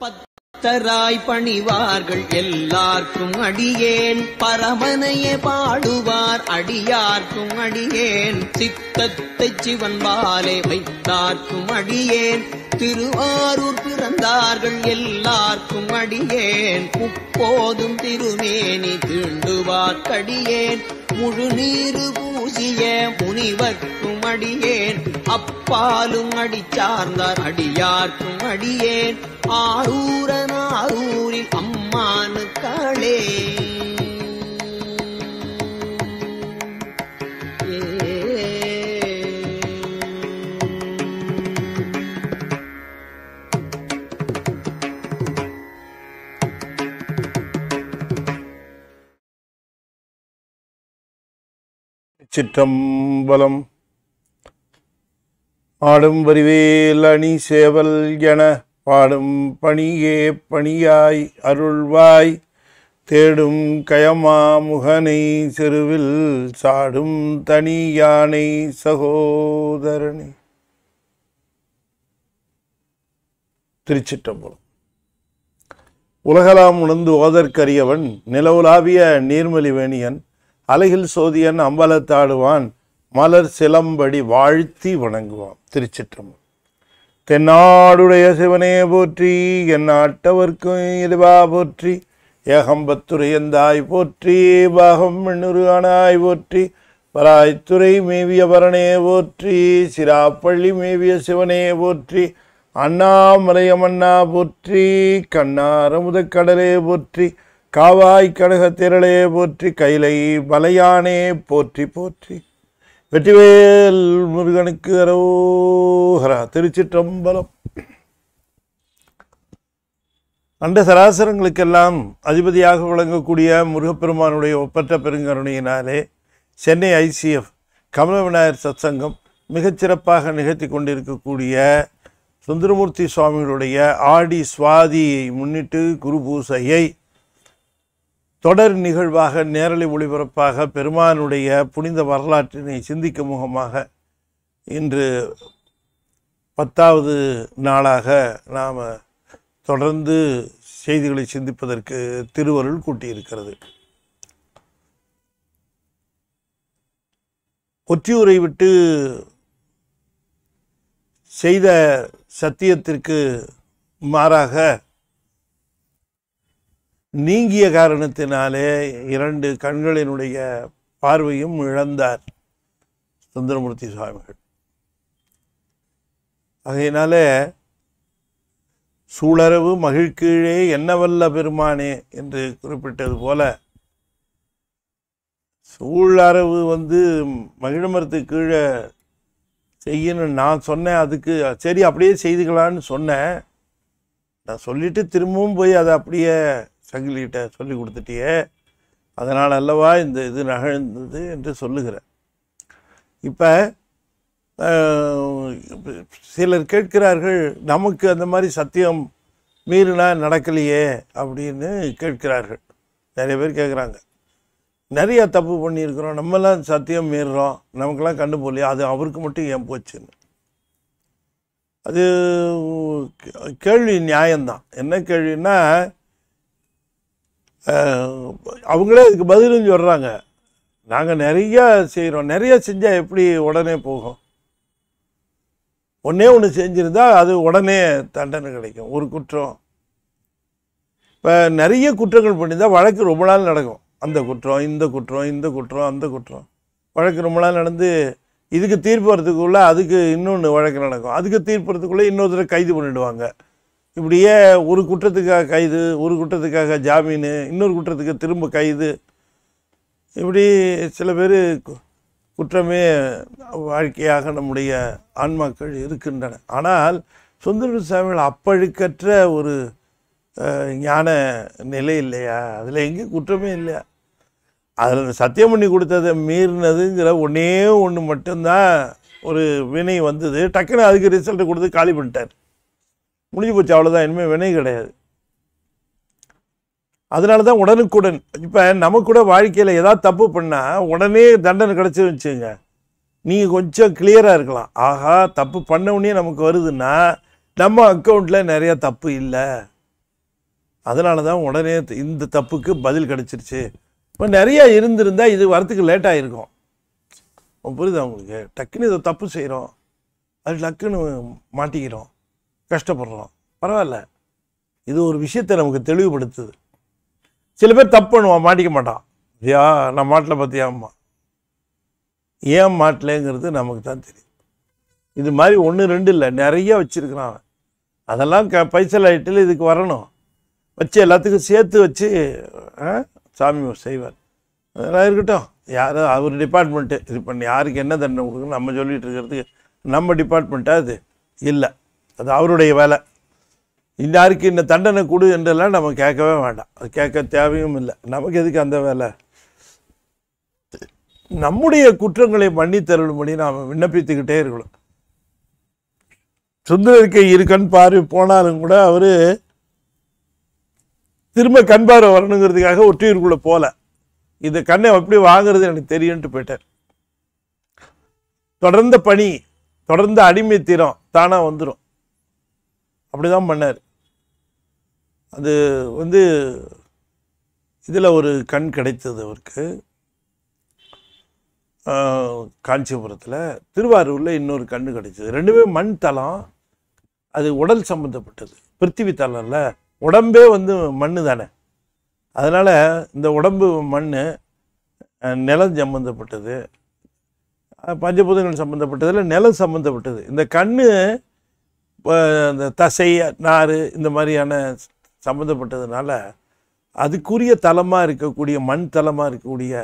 பத்தராய் பணிவார்கள் எல்லார்க்கும் அடியேன் பரமனையே பாடுவார் அடியார்க்கும் அடியேன் சித்தத்தை சிவன் சிவன்பாலே வைத்தார்க்கும் அடியேன் திருவாரூர் பிறந்தார்கள் எல்லார்க்கும் அடியேன் உப்போதும் திருமேனி தீண்டுவார்க்கடியேன் முழு நீருவும் பூசிய முனிவர்க்கும் அடியேன் அப்பாலும் அடி சார்ந்தார் அடியார்க்கும் அடியேன் ஆரூரன் ஆரூரில் அம்மானு காளே சிற்றம்பலம் ஆடும் வரிவேல் அணி சேவல் என பாடும் பணியே பணியாய் அருள்வாய் தேடும் கயமா முகனை செருவில் சாடும் தனி யானை சகோதரனி திருச்சிட்டம்பலம் உலகலாம் உணர்ந்து ஓதற்கரியவன் நிலவுலாவிய நீர்மலிவேணியன் அலைகள் சோதியன் அம்பலத்தாடுவான் மலர் சிலம்படி வாழ்த்தி வணங்குவான் திருச்சிற்றம்பலம் தென்னாடுடைய சிவனே போற்றி என் நாட்டவர்க்கும் இதுவா போற்றி ஏகம்பத்துரையந்தாய் போற்றி பாகம் மின்னுரு அணாய் போற்றி பராய்த்துறை மேவிய வரணே போற்றி சிராப்பள்ளி மேவிய சிவனே போற்றி அண்ணா போற்றி கண்ணாரமுத கடலே போற்றி காவாய் திரளே போற்றி கைலை மலையானே போற்றி போற்றி வெற்றிவேல் முருகனுக்கு அரோஹரா திருச்சிற்றம்பலம் அண்ட சராசரங்களுக்கெல்லாம் அதிபதியாக விளங்கக்கூடிய முருகப்பெருமானுடைய ஒப்பற்ற பெருங்கருணையினாலே சென்னை ஐசிஎஃப் கமல விநாயகர் சத்சங்கம் மிகச்சிறப்பாக நிகழ்த்தி கொண்டிருக்கக்கூடிய சுந்தரமூர்த்தி சுவாமிகளுடைய ஆடி சுவாதியை முன்னிட்டு குரு பூசையை தொடர் நிகழ்வாக நேரலை ஒளிபரப்பாக பெருமானுடைய புனித வரலாற்றினை சிந்திக்கும் முகமாக இன்று பத்தாவது நாளாக நாம் தொடர்ந்து செய்திகளை சிந்திப்பதற்கு திருவருள் கூட்டியிருக்கிறது ஒற்றியூரை விட்டு செய்த சத்தியத்திற்கு மாறாக நீங்கிய காரணத்தினாலே இரண்டு கண்களினுடைய பார்வையும் இழந்தார் சுந்தரமூர்த்தி சுவாமிகள் அதையினாலே சூழரவு மகிழ்கீழே என்னவல்ல பெருமானே என்று குறிப்பிட்டது போல சூழரவு வந்து மகிழமரத்து கீழே செய்யணும் நான் சொன்னேன் அதுக்கு சரி அப்படியே செய்துக்கலான்னு சொன்னேன் நான் சொல்லிவிட்டு திரும்பவும் போய் அதை அப்படியே சங்கிலிகிட்ட சொல்லி கொடுத்துட்டியே அதனால் அல்லவா இந்த இது நகழ்ந்தது என்று சொல்லுகிற இப்போ சிலர் கேட்கிறார்கள் நமக்கு அந்த மாதிரி சத்தியம் மீறினா நடக்கலையே அப்படின்னு கேட்கிறார்கள் நிறைய பேர் கேட்குறாங்க நிறையா தப்பு பண்ணியிருக்கிறோம் நம்மலாம் சத்தியம் மீறுறோம் நமக்கெல்லாம் கண்டு போலையா அது அவருக்கு மட்டும் ஏன் போச்சுன்னு அது கேள்வி நியாயம்தான் என்ன கேள்வின்னா அவங்களே இதுக்கு பதிலும் சொல்கிறாங்க நாங்கள் நிறையா செய்கிறோம் நிறையா செஞ்சால் எப்படி உடனே போகும் ஒன்றே ஒன்று செஞ்சுருந்தால் அது உடனே தண்டனை கிடைக்கும் ஒரு குற்றம் இப்போ நிறைய குற்றங்கள் பண்ணியிருந்தால் வழக்கு ரொம்ப நாள் நடக்கும் அந்த குற்றம் இந்த குற்றம் இந்த குற்றம் அந்த குற்றம் வழக்கு ரொம்ப நாள் நடந்து இதுக்கு தீர்ப்பு வரதுக்குள்ளே அதுக்கு இன்னொன்று வழக்கு நடக்கும் அதுக்கு தீர்ப்பு வரத்துக்குள்ளே இன்னொருத்தரை கைது பண்ணிவிடுவாங்க இப்படியே ஒரு குற்றத்துக்காக கைது ஒரு குற்றத்துக்காக ஜாமீன் இன்னொரு குற்றத்துக்கு திரும்ப கைது இப்படி சில பேர் குற்றமே வாழ்க்கையாக நம்முடைய ஆன்மாக்கள் இருக்கின்றன ஆனால் சுந்தர சாமிகள் அப்பழுக்கற்ற ஒரு ஞான நிலை இல்லையா அதில் எங்கேயும் குற்றமே இல்லையா அதில் சத்தியம் பண்ணி கொடுத்ததை மீறினதுங்கிற ஒன்றே ஒன்று மட்டும்தான் ஒரு வினை வந்தது டக்குன்னு அதுக்கு ரிசல்ட்டு கொடுத்து காலி பண்ணிட்டார் முடிஞ்சு போச்சு அவ்வளோதான் இனிமேல் வினை கிடையாது அதனால தான் உடனுக்குடன் இப்போ நம்ம கூட வாழ்க்கையில் ஏதாவது தப்பு பண்ணால் உடனே தண்டனை கிடச்சி வச்சுங்க நீங்கள் கொஞ்சம் கிளியராக இருக்கலாம் ஆகா தப்பு உடனே நமக்கு வருதுன்னா நம்ம அக்கௌண்ட்டில் நிறையா தப்பு இல்லை அதனால தான் உடனே இந்த தப்புக்கு பதில் கிடச்சிருச்சு இப்போ நிறையா இருந்திருந்தால் இது வரத்துக்கு லேட் ஆகிருக்கும் புரியுது அவங்களுக்கு டக்குன்னு இதை தப்பு செய்கிறோம் அது டக்குன்னு மாட்டிக்கிறோம் கஷ்டப்படுறோம் பரவாயில்ல இது ஒரு விஷயத்தை நமக்கு தெளிவுபடுத்துது சில பேர் தப்பு பண்ணுவான் மாட்டிக்க மாட்டான் ஐயா நான் மாட்டில் பார்த்தியா அம்மா ஏன் மாட்டலைங்கிறது நமக்கு தான் தெரியும் இது மாதிரி ஒன்று ரெண்டு இல்லை நிறைய வச்சுருக்கிறான் அதெல்லாம் க பைசல் ஆகிட்டு இதுக்கு வரணும் வச்சு எல்லாத்துக்கும் சேர்த்து வச்சு சாமி செய்வார் அதெல்லாம் இருக்கட்டும் யார் அவர் டிபார்ட்மெண்ட்டு இது பண்ணி யாருக்கு என்ன தண்டனை கொடுக்குன்னு நம்ம சொல்லிகிட்டு இருக்கிறதுக்கு நம்ம டிபார்ட்மெண்ட்டாக அது இல்லை அது அவருடைய வேலை இன்னாருக்கு இந்த தண்டனை கொடு என்றெல்லாம் நம்ம கேட்கவே வேண்டாம் அது கேட்க தேவையும் இல்லை நமக்கு எதுக்கு அந்த வேலை நம்முடைய குற்றங்களை மன்னித்தருளும்படி நாம் விண்ணப்பித்துக்கிட்டே இருக்கணும் சுந்தரக்கை இருக்கன் பார்வை போனாலும் கூட அவர் திரும்ப கண் பார்வை வரணுங்கிறதுக்காக ஒற்றியூருக்குள்ளே போகல இந்த கண்ணை எப்படி வாங்குறது எனக்கு தெரியும்ட்டு போயிட்டார் தொடர்ந்த பணி தொடர்ந்த அடிமை தீரம் தானாக வந்துடும் அப்படி தான் பண்ணார் அது வந்து இதில் ஒரு கண் கிடைத்தது அவருக்கு காஞ்சிபுரத்தில் திருவாரூரில் இன்னொரு கண் கிடைச்சது ரெண்டுமே மண் தளம் அது உடல் சம்மந்தப்பட்டது பிருத்திவி தளம்ல உடம்பே வந்து மண் தானே அதனால் இந்த உடம்பு மண் நிலம் சம்மந்தப்பட்டது பஞ்சபூதங்கள் சம்மந்தப்பட்டதில் நிலம் சம்மந்தப்பட்டது இந்த கண் இந்த தசை நார் இந்த மாதிரியான சம்மந்தப்பட்டதுனால அதுக்குரிய தலமாக இருக்கக்கூடிய மண் தலமாக இருக்கக்கூடிய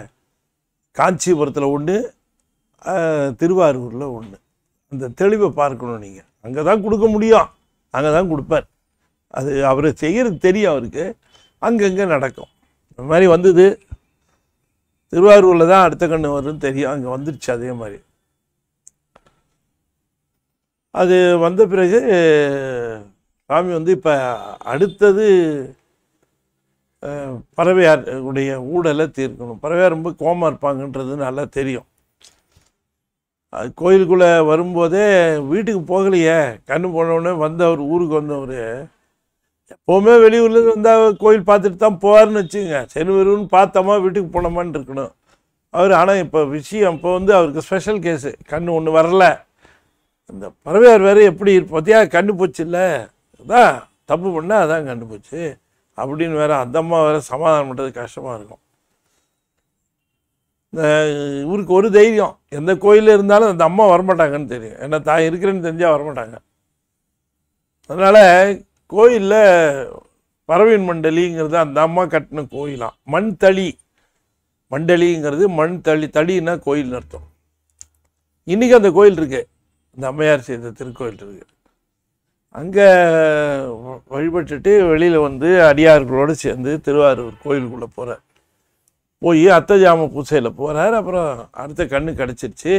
காஞ்சிபுரத்தில் ஒன்று திருவாரூரில் ஒன்று அந்த தெளிவை பார்க்கணும் நீங்கள் அங்கே தான் கொடுக்க முடியும் அங்கே தான் கொடுப்பார் அது அவர் செய்கிறது தெரியும் அவருக்கு அங்கங்கே நடக்கும் இந்த மாதிரி வந்தது திருவாரூரில் தான் அடுத்த கண்ணு வரும்னு தெரியும் அங்கே வந்துருச்சு அதே மாதிரி அது வந்த பிறகு சாமி வந்து இப்போ அடுத்தது பறவையார் உடைய ஊடலை தீர்க்கணும் பறவையார் ரொம்ப கோமா இருப்பாங்கன்றது நல்லா தெரியும் அது கோயிலுக்குள்ளே வரும்போதே வீட்டுக்கு போகலையே கண்ணு போனவுடனே வந்தவர் ஊருக்கு வந்தவர் எப்போவுமே வெளியூர்லேருந்து வந்தால் கோயில் பார்த்துட்டு தான் போவார்னு வச்சுங்க செனிவருன்னு பார்த்தோமா வீட்டுக்கு போனோமான்னு இருக்கணும் அவர் ஆனால் இப்போ விஷயம் இப்போ வந்து அவருக்கு ஸ்பெஷல் கேஸு கண்ணு ஒன்று வரலை இந்த பறவையார் வேறு எப்படி பார்த்தியா கண்டுபோச்சு இல்லை அதான் தப்பு பண்ணால் அதான் கண்டுபோச்சு அப்படின்னு வேற அந்த அம்மா வேறு சமாதானம் பண்ணுறது கஷ்டமாக இருக்கும் இந்த இவருக்கு ஒரு தைரியம் எந்த கோயிலில் இருந்தாலும் அந்த அம்மா வரமாட்டாங்கன்னு தெரியும் ஏன்னா தான் இருக்கிறேன்னு தெரிஞ்சால் வரமாட்டாங்க அதனால் கோயிலில் பறவையின் மண்டலிங்கிறது அந்த அம்மா கட்டின கோயிலாம் மண் தளி மண்டலிங்கிறது மண் தளி தளின்னா கோயில் அர்த்தம் இன்றைக்கி அந்த கோயில் இருக்குது இந்த அம்மையார் செய்த திருக்கோயில் இருக்கு அங்கே வழிபட்டுட்டு வெளியில் வந்து அடியார்களோடு சேர்ந்து திருவாரூர் கோயிலுக்குள்ளே போகிறார் போய் அத்தை ஜாம பூசையில் போகிறார் அப்புறம் அடுத்த கண்ணு கிடச்சிருச்சு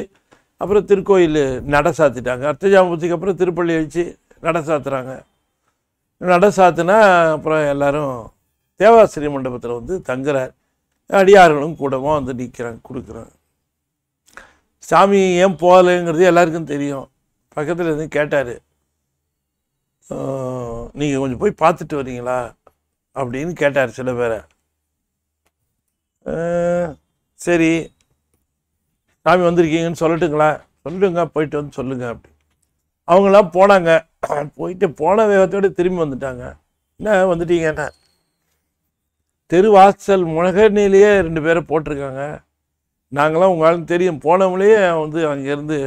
அப்புறம் திருக்கோயில் நட சாத்திட்டாங்க ஜாம பூசைக்கு அப்புறம் திருப்பள்ளி அழிச்சு நட சாத்துறாங்க நட சாத்துனா அப்புறம் எல்லோரும் தேவாசிரிய மண்டபத்தில் வந்து தங்குறார் அடியார்களும் கூடமாக வந்து நிற்கிறாங்க கொடுக்குறாங்க சாமி ஏன் போகலைங்கிறது எல்லாருக்கும் தெரியும் பக்கத்தில் இருந்து கேட்டார் நீங்கள் கொஞ்சம் போய் பார்த்துட்டு வரீங்களா அப்படின்னு கேட்டார் சில பேரை சரி சாமி வந்திருக்கீங்கன்னு சொல்லட்டுங்களா சொல்லுங்க போயிட்டு வந்து சொல்லுங்க அப்படி அவங்களாம் போனாங்க போயிட்டு போன வேகத்தோடு திரும்பி வந்துட்டாங்க என்ன வந்துட்டீங்கன்னா தெருவாசல் முழகனிலேயே ரெண்டு பேரை போட்டிருக்காங்க நாங்களாம் உங்களால் தெரியும் போனவங்களே வந்து அங்கேருந்து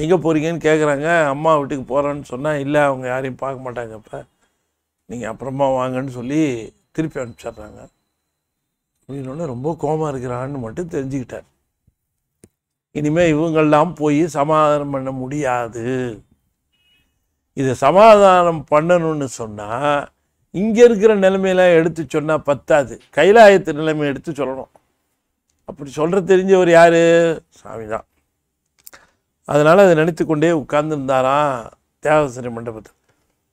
எங்கே போகிறீங்கன்னு கேட்குறாங்க அம்மா வீட்டுக்கு போகிறேன்னு சொன்னால் இல்லை அவங்க யாரையும் பார்க்க மாட்டாங்க இப்போ நீங்கள் அப்புறமா வாங்கன்னு சொல்லி திருப்பி அனுப்பிச்சிட்றாங்க அப்படின்னு ரொம்ப கோமாக இருக்கிறான்னு மட்டும் தெரிஞ்சுக்கிட்டார் இனிமேல் இவங்கெல்லாம் போய் சமாதானம் பண்ண முடியாது இதை சமாதானம் பண்ணணும்னு சொன்னால் இங்கே இருக்கிற நிலைமையெல்லாம் எடுத்து சொன்னால் பத்தாது கைலாயத்து நிலைமை எடுத்து சொல்லணும் அப்படி சொல்கிற தெரிஞ்சவர் யார் சாமி தான் அதனால் அதை நினைத்து கொண்டே உட்கார்ந்துருந்தாராம் தேவசரி மண்டபத்தில்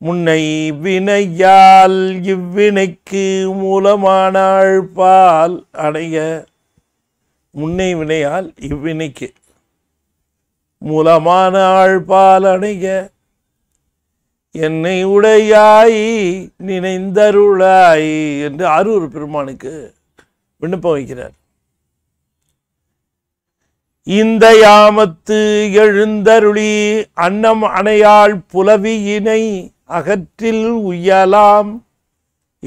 முன்னை வினையால் இவ்வினைக்கு மூலமானாள் பால் அடைய முன்னை வினையால் இவ்வினைக்கு மூலமான ஆழ்பால் அணைக என்னை உடையாய் நினைந்தருளாய் என்று அரூர் பெருமானுக்கு விண்ணப்பம் வைக்கிறார் இந்த யாமத்து எழுந்தருளி அன்னம் அணையாள் புலவியினை அகற்றில் உய்யலாம்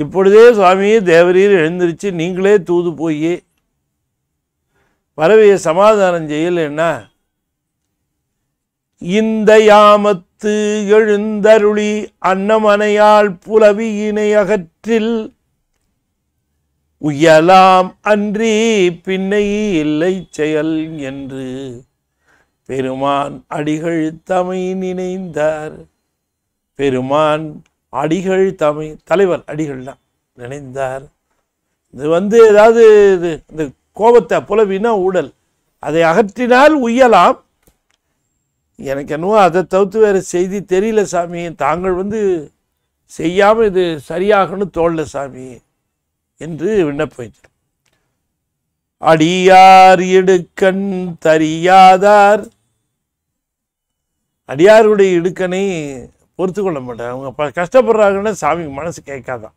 இப்பொழுதே சுவாமி தேவரீர் எழுந்திருச்சு நீங்களே தூது போய் பறவையை சமாதானம் என்ன இந்த யாமத்து எழுந்தருளி அன்னமனையால் புலவியினை அகற்றில் உயலாம் அன்றி பின்னை இல்லை செயல் என்று பெருமான் அடிகள் தமை நினைந்தார் பெருமான் அடிகள் தமை தலைவர் அடிகள் தான் நினைந்தார் இது வந்து ஏதாவது இது இந்த கோபத்தை புலவினா உடல் அதை அகற்றினால் உய்யலாம் எனக்கு என்னவோ அதை தவிர்த்து வேறு செய்தி தெரியல சாமி தாங்கள் வந்து செய்யாமல் இது சரியாகணும் தோல்ல சாமி என்று வைத்தார் அடியார் இடுக்கண் தரியாதார் அடியாருடைய இடுக்கனை பொறுத்து கொள்ள மாட்டார் அவங்க கஷ்டப்படுறாங்கன்னு சாமிக்கு மனசு கேட்காதான்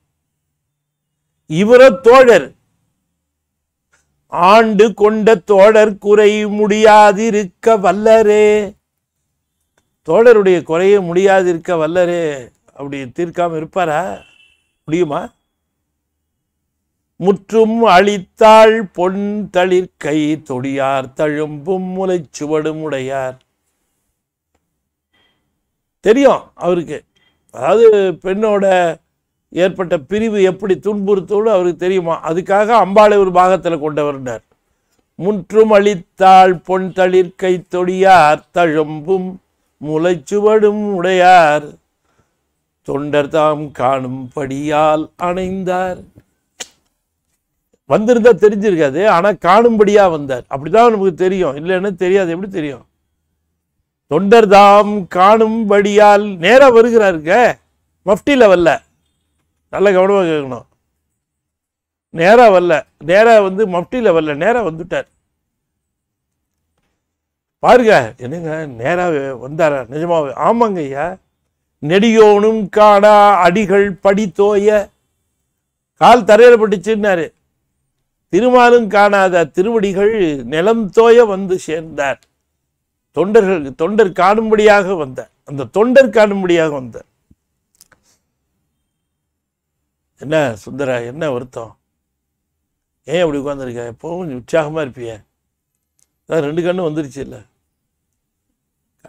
இவர தோழர் ஆண்டு கொண்ட தோழர் குறை முடியாதிருக்க வல்லரே தோழருடைய குறைய முடியாதிருக்க வல்லரே அப்படி தீர்க்காம இருப்பாரா முடியுமா முற்றும் அழித்தாள் பொன் தளிர்கை தொடியார் தழும்பும் முலைச்சுவடும் உடையார் தெரியும் அவருக்கு அதாவது பெண்ணோட ஏற்பட்ட பிரிவு எப்படி துன்புறுத்தோடு அவருக்கு தெரியுமா அதுக்காக அம்பாளை ஒரு பாகத்தில் கொண்டவர்னார் முற்றும் அழித்தாள் பொன் தளிர்கை தொடியார் தழும்பும் முளைச்சுவடும் உடையார் தொண்டர் தாம் காணும்படியால் அணைந்தார் வந்திருந்தா தெரிஞ்சிருக்காது ஆனால் காணும்படியாக வந்தார் அப்படிதான் நமக்கு தெரியும் இல்லைன்னு தெரியாது எப்படி தெரியும் தொண்டர் தாம் காணும்படியால் நேராக வருகிறாருங்க மஃப்டியில் வரல நல்ல கவனமாக கேட்கணும் நேராக வரல நேராக வந்து மஃப்டியில் வரல நேராக வந்துட்டார் பாருங்க என்னங்க நேராக வந்தாரா நிஜமாவே ஆமாங்க ஐயா நெடியோனும் காணா அடிகள் படித்தோய கால் தரையில் பட்டுச்சுன்னாரு திருமாலும் காணாத திருவடிகள் நிலம் தோய வந்து சேர்ந்தார் தொண்டர்கள் தொண்டர் காணும்படியாக வந்தார் அந்த தொண்டர் காணும்படியாக வந்தார் என்ன சுந்தரா என்ன வருத்தம் ஏன் அப்படி உட்காந்துருக்க எப்பவும் உற்சாகமாக இருப்பிய ரெண்டு கண்ணு வந்துருச்சு இல்லை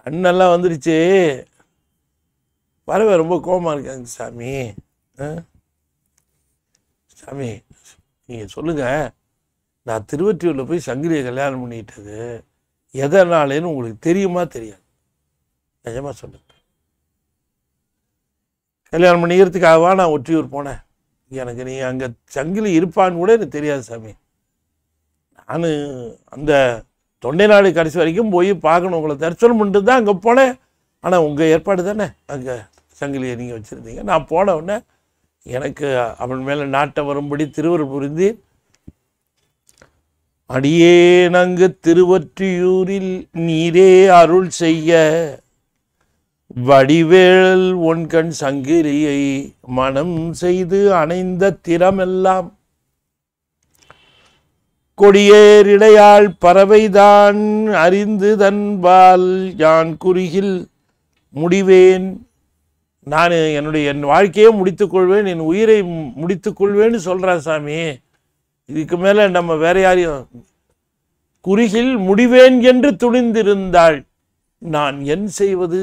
கண்ணெல்லாம் வந்துருச்சு வரவே ரொம்ப கோபமாக இருக்காங்க சாமி சாமி நீங்கள் சொல்லுங்கள் நான் திருவற்றியூரில் போய் சங்கிலியை கல்யாணம் பண்ணிக்கிட்டது எதனாலேன்னு உங்களுக்கு தெரியுமா தெரியாது நிஜமாக சொல்லு கல்யாணம் பண்ணிக்கிறதுக்காகவா நான் ஒற்றியூர் போனேன் எனக்கு நீ அங்கே சங்கிலி இருப்பான்னு கூட எனக்கு தெரியாது சாமி நான் அந்த தொண்டை நாடு கடைசி வரைக்கும் போய் பார்க்கணும் உங்களை தரிசனம் பண்ணிட்டு தான் அங்கே போனேன் ஆனால் உங்கள் ஏற்பாடு தானே அங்கே சங்கிலியை நீங்கள் வச்சுருந்தீங்க நான் போன உடனே எனக்கு அவன் மேலே நாட்டை வரும்படி திருவர் புரிந்து அடியே நங்கு திருவற்றியூரில் நீரே அருள் செய்ய வடிவேல் ஒன்கண் சங்கிரியை மனம் செய்து அணைந்த திறமெல்லாம் கொடியேரிடையாள் பறவைதான் அறிந்து தன்பால் யான் குறுகில் முடிவேன் நான் என்னுடைய என் வாழ்க்கையே முடித்துக்கொள்வேன் என் உயிரை முடித்துக்கொள்வேன்னு சொல்கிறான் சாமி இதுக்கு மேலே நம்ம வேற யாரையும் குறுகில் முடிவேன் என்று துணிந்திருந்தாள் நான் என் செய்வது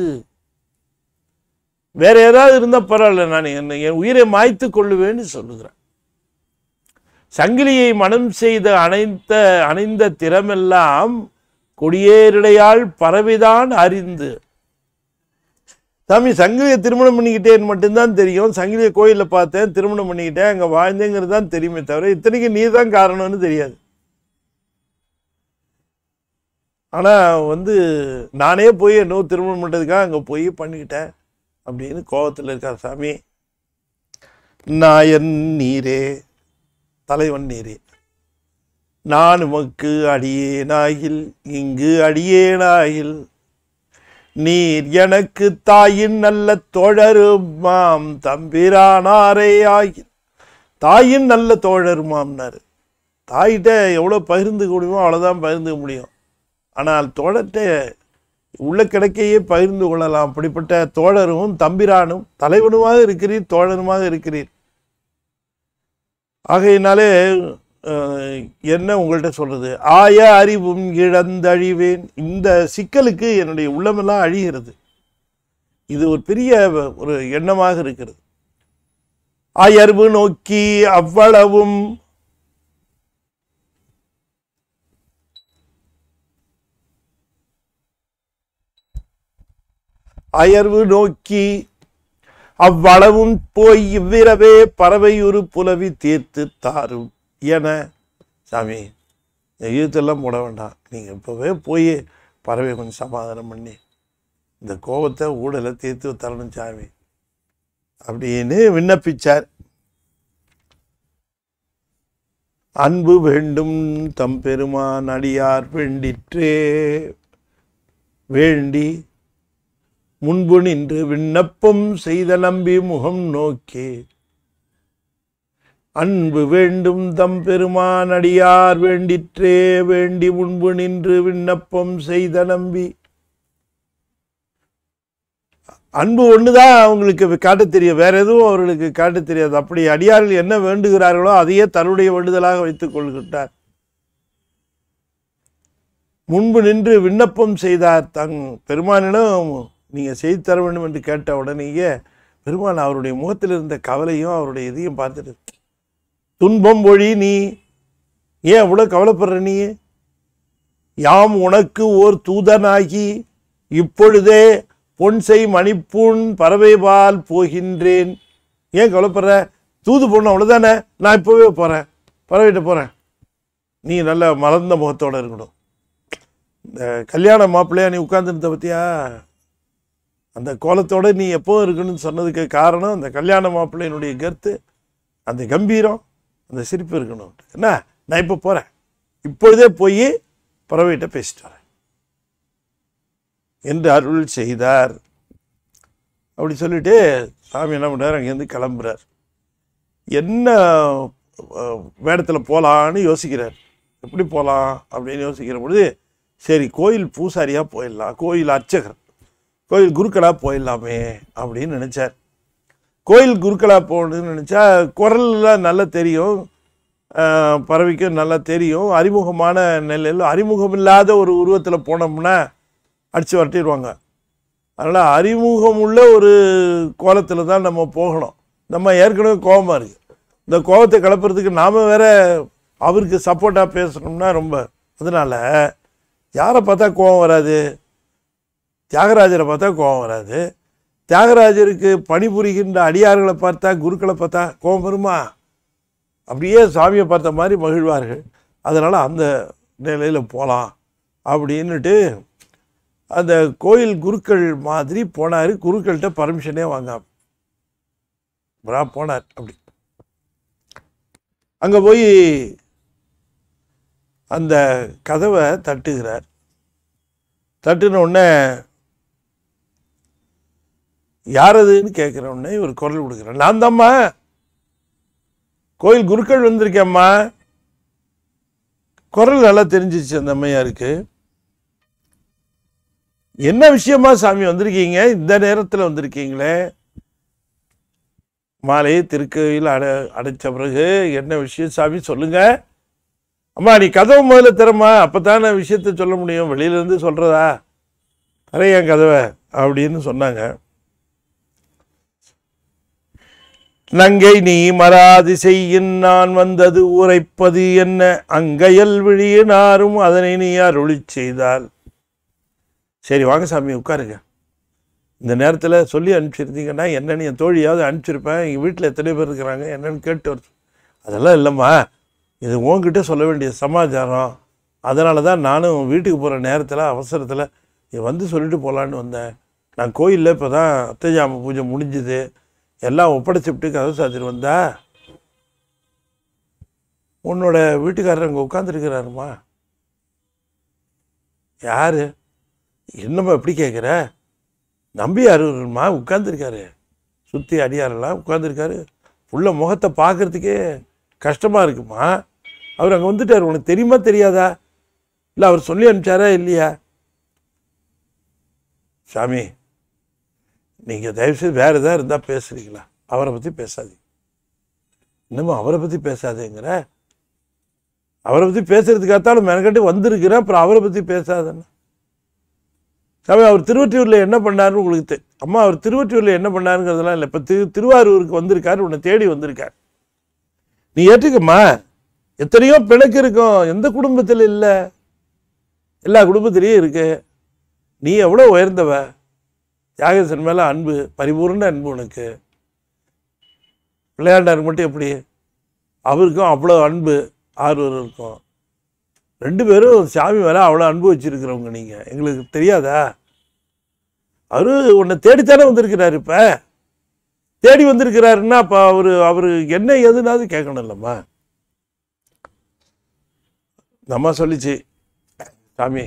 வேற ஏதாவது இருந்தால் பரவாயில்ல நான் என்னை என் உயிரை மாய்த்து கொள்ளுவேன்னு சொல்லுகிறேன் சங்கிலியை மனம் செய்த அணைந்த அணைந்த திறமெல்லாம் கொடியேரிடையால் பரவிதான் அறிந்து சாமி சங்கிலியை திருமணம் பண்ணிக்கிட்டேன்னு மட்டும்தான் தெரியும் சங்கிலியை கோயிலில் பார்த்தேன் திருமணம் பண்ணிக்கிட்டேன் அங்கே வாழ்ந்தேங்கிறது தான் தெரியுமே தவிர இத்தனைக்கு நீ தான் காரணம்னு தெரியாது ஆனால் வந்து நானே போய் என்னோ திருமணம் பண்ணுறதுக்காக அங்கே போய் பண்ணிக்கிட்டேன் அப்படின்னு கோபத்தில் இருக்கார் சாமி நாயன் நீரே தலைவன் நீரே நான் உமக்கு அடியேனாகில் இங்கு அடியேனாகில் நீர் எனக்கு தாயின் நல்ல தோழருமாம் தம்பிரானாரே ஆகி தாயின் நல்ல தோழருமாம்னாரு தாயிட்ட எவ்வளோ பகிர்ந்து முடியுமோ அவ்வளோதான் பகிர்ந்துக்க முடியும் ஆனால் தோழர்கிட்ட உள்ள கிடைக்கையே பகிர்ந்து கொள்ளலாம் அப்படிப்பட்ட தோழரும் தம்பிரானும் தலைவனுமாக இருக்கிறீர் தோழனுமாக இருக்கிறீர் ஆகையினாலே என்ன உங்கள்கிட்ட சொல்கிறது ஆய அறிவும் இழந்தழிவேன் இந்த சிக்கலுக்கு என்னுடைய உள்ளமெல்லாம் அழிகிறது இது ஒரு பெரிய ஒரு எண்ணமாக இருக்கிறது அயர்வு நோக்கி அவ்வளவும் அயர்வு நோக்கி அவ்வளவும் போய் இவ்விரவே பறவையுறு புலவி தீர்த்து தாரும் ஏன்னா சாமி இழுத்தெல்லாம் போட வேண்டாம் நீங்கள் இப்போவே போய் பறவை கொஞ்சம் சமாதானம் பண்ணி இந்த கோபத்தை ஊடலை தீர்த்து தரணும் சாமி அப்படின்னு விண்ணப்பிச்சார் அன்பு வேண்டும் தம் பெருமான் அடியார் வேண்டிற்றே வேண்டி முன்பு நின்று விண்ணப்பம் செய்த நம்பி முகம் நோக்கி அன்பு வேண்டும் தம் பெருமானடியார் வேண்டிற்றே வேண்டி முன்பு நின்று விண்ணப்பம் செய்த நம்பி அன்பு ஒன்று தான் அவங்களுக்கு காட்ட தெரியும் வேற எதுவும் அவர்களுக்கு காட்ட தெரியாது அப்படி அடியார்கள் என்ன வேண்டுகிறார்களோ அதையே தன்னுடைய வேண்டுதலாக வைத்துக் கொள்கின்றார் முன்பு நின்று விண்ணப்பம் செய்தார் தங் பெருமானிடம் நீங்கள் செய்து தர வேண்டும் என்று கேட்ட உடனேயே பெருமான் அவருடைய முகத்தில் இருந்த கவலையும் அவருடைய இதையும் பார்த்துட்டு துன்பம் ஒழி நீ ஏன் அவ்வளோ கவலைப்படுற நீ யாம் உனக்கு ஓர் தூதனாகி இப்பொழுதே பொன்சை மணிப்பூன் பறவைபால் போகின்றேன் ஏன் கவலைப்படுற தூது பொண்ணு அவ்வளோதானே நான் இப்போவே போகிறேன் பறவைகிட்ட போகிறேன் நீ நல்ல மலர்ந்த முகத்தோடு இருக்கணும் இந்த கல்யாண மாப்பிள்ளையா நீ உட்காந்துருந்த பற்றியா அந்த கோலத்தோடு நீ எப்போ இருக்கணும்னு சொன்னதுக்கு காரணம் அந்த கல்யாண மாப்பிள்ளையினுடைய கருத்து அந்த கம்பீரம் அந்த சிரிப்பு இருக்கணும் என்ன நான் இப்போ போகிறேன் இப்பொழுதே போய் பறவைகிட்ட பேசிட்டு வரேன் என்று அருள் செய்தார் அப்படி சொல்லிட்டு சாமி என்ன பண்ணார் அங்கேருந்து கிளம்புறார் என்ன வேடத்தில் போகலான்னு யோசிக்கிறார் எப்படி போகலாம் அப்படின்னு யோசிக்கிற பொழுது சரி கோயில் பூசாரியாக போயிடலாம் கோயில் அர்ச்சகர் கோயில் குருக்களாக போயிடலாமே அப்படின்னு நினச்சார் கோயில் குருக்களாக போகணுன்னு நினச்சா குரலில் நல்லா தெரியும் பறவைக்கும் நல்லா தெரியும் அறிமுகமான நிலையில் அறிமுகம் இல்லாத ஒரு உருவத்தில் போனோம்னா அடித்து வரட்டிடுவாங்க அதனால் அறிமுகம் உள்ள ஒரு கோலத்தில் தான் நம்ம போகணும் நம்ம ஏற்கனவே கோபமாக இருக்குது இந்த கோபத்தை கலப்புறதுக்கு நாம் வேற அவருக்கு சப்போர்ட்டாக பேசணும்னா ரொம்ப அதனால் யாரை பார்த்தா கோபம் வராது தியாகராஜரை பார்த்தா கோபம் வராது தியாகராஜருக்கு பணிபுரிகின்ற அடியார்களை பார்த்தா குருக்களை பார்த்தா கோபம் வருமா அப்படியே சாமியை பார்த்த மாதிரி மகிழ்வார்கள் அதனால் அந்த நிலையில் போகலாம் அப்படின்னுட்டு அந்த கோயில் குருக்கள் மாதிரி போனார் குருக்கள்கிட்ட பர்மிஷனே வாங்க பரா போனார் அப்படி அங்கே போய் அந்த கதவை தட்டுகிறார் தட்டுன உடனே யார் அதுன்னு கேட்குறோன்னே இவர் குரல் கொடுக்குறார் நான் தம்மா கோயில் குருக்கள் வந்திருக்கேம்மா குரல் நல்லா தெரிஞ்சிச்சு அந்த அம்மையாருக்கு என்ன விஷயமா சாமி வந்திருக்கீங்க இந்த நேரத்தில் வந்திருக்கீங்களே மாலை திருக்கோயில் அடை அடைச்ச பிறகு என்ன விஷயம் சாமி சொல்லுங்க அம்மா நீ கதவை முதல்ல திறமா அப்போ தானே விஷயத்த சொல்ல முடியும் வெளியிலேருந்து சொல்கிறதா நிறைய கதவை அப்படின்னு சொன்னாங்க நங்கை நீ மராதிசை நான் வந்தது உரைப்பது என்ன அங்கையல் விழியினாரும் அதனை நீ அருளி செய்தால் சரி வாங்க சாமி உட்காருங்க இந்த நேரத்தில் சொல்லி அனுப்பிச்சிருந்தீங்கன்னா என்னென்ன என் தோழியாவது அனுப்பிச்சிருப்பேன் எங்கள் வீட்டில் எத்தனை பேர் இருக்கிறாங்க என்னென்னு கேட்டு வர அதெல்லாம் இல்லைம்மா இது உங்ககிட்ட சொல்ல வேண்டிய சமாச்சாரம் அதனால தான் நானும் வீட்டுக்கு போகிற நேரத்தில் அவசரத்தில் வந்து சொல்லிட்டு போகலான்னு வந்தேன் நான் கோயிலில் இப்போ தான் அத்தைஜாம பூஜை முடிஞ்சுது எல்லாம் ஒப்படைச்சிவிட்டு கதவு சாத்திட்டு வந்தா உன்னோட வீட்டுக்காரர் அங்கே உட்காந்துருக்கிறாருமா யார் என்னம்மா எப்படி கேட்குற நம்பி நம்பியாருமா உட்காந்துருக்காரு சுற்றி அடியாரெல்லாம் உட்காந்துருக்காரு உள்ள முகத்தை பார்க்குறதுக்கே கஷ்டமாக இருக்குமா அவர் அங்கே வந்துட்டார் உனக்கு தெரியுமா தெரியாதா இல்லை அவர் சொல்லி அனுப்பிச்சாரா இல்லையா சாமி நீங்கள் தயவுசெய்து வேறு எதாவது இருந்தால் பேசுகிறீங்களா அவரை பற்றி பேசாதீங்க இன்னமும் அவரை பற்றி பேசாதேங்கிற அவரை பற்றி பேசுகிறதுக்காகத்தாலும் மெனக்கட்டி வந்திருக்கிறேன் அப்புறம் அவரை பற்றி பேசாதன்னு சாமி அவர் திருவற்றியூரில் என்ன பண்ணாருன்னு உங்களுக்கு தெ அம்மா அவர் திருவற்றியூரில் என்ன பண்ணாருங்கிறதெல்லாம் இல்லை இப்போ திரு திருவாரூருக்கு வந்திருக்காரு உன்னை தேடி வந்திருக்கார் நீ ஏற்றுக்கம்மா எத்தனையோ பிணக்கு இருக்கும் எந்த குடும்பத்தில் இல்லை எல்லா குடும்பத்திலையும் இருக்கு நீ எவ்வளோ உயர்ந்தவ யாகேசன் மேலே அன்பு பரிபூர்ண அன்பு உனக்கு விளையாண்டார் மட்டும் எப்படி அவருக்கும் அவ்வளோ அன்பு ஆர்வம் இருக்கும் ரெண்டு பேரும் சாமி மேலே அவ்வளோ அன்பு வச்சுருக்கிறவங்க நீங்கள் எங்களுக்கு தெரியாதா அவர் உன்னை தேடித்தானே வந்திருக்கிறார் இப்போ தேடி வந்திருக்கிறாருன்னா அப்போ அவர் அவர் என்ன எதுனாவது கேட்கணும் இல்லம்மா நம்ம சொல்லிச்சு சாமி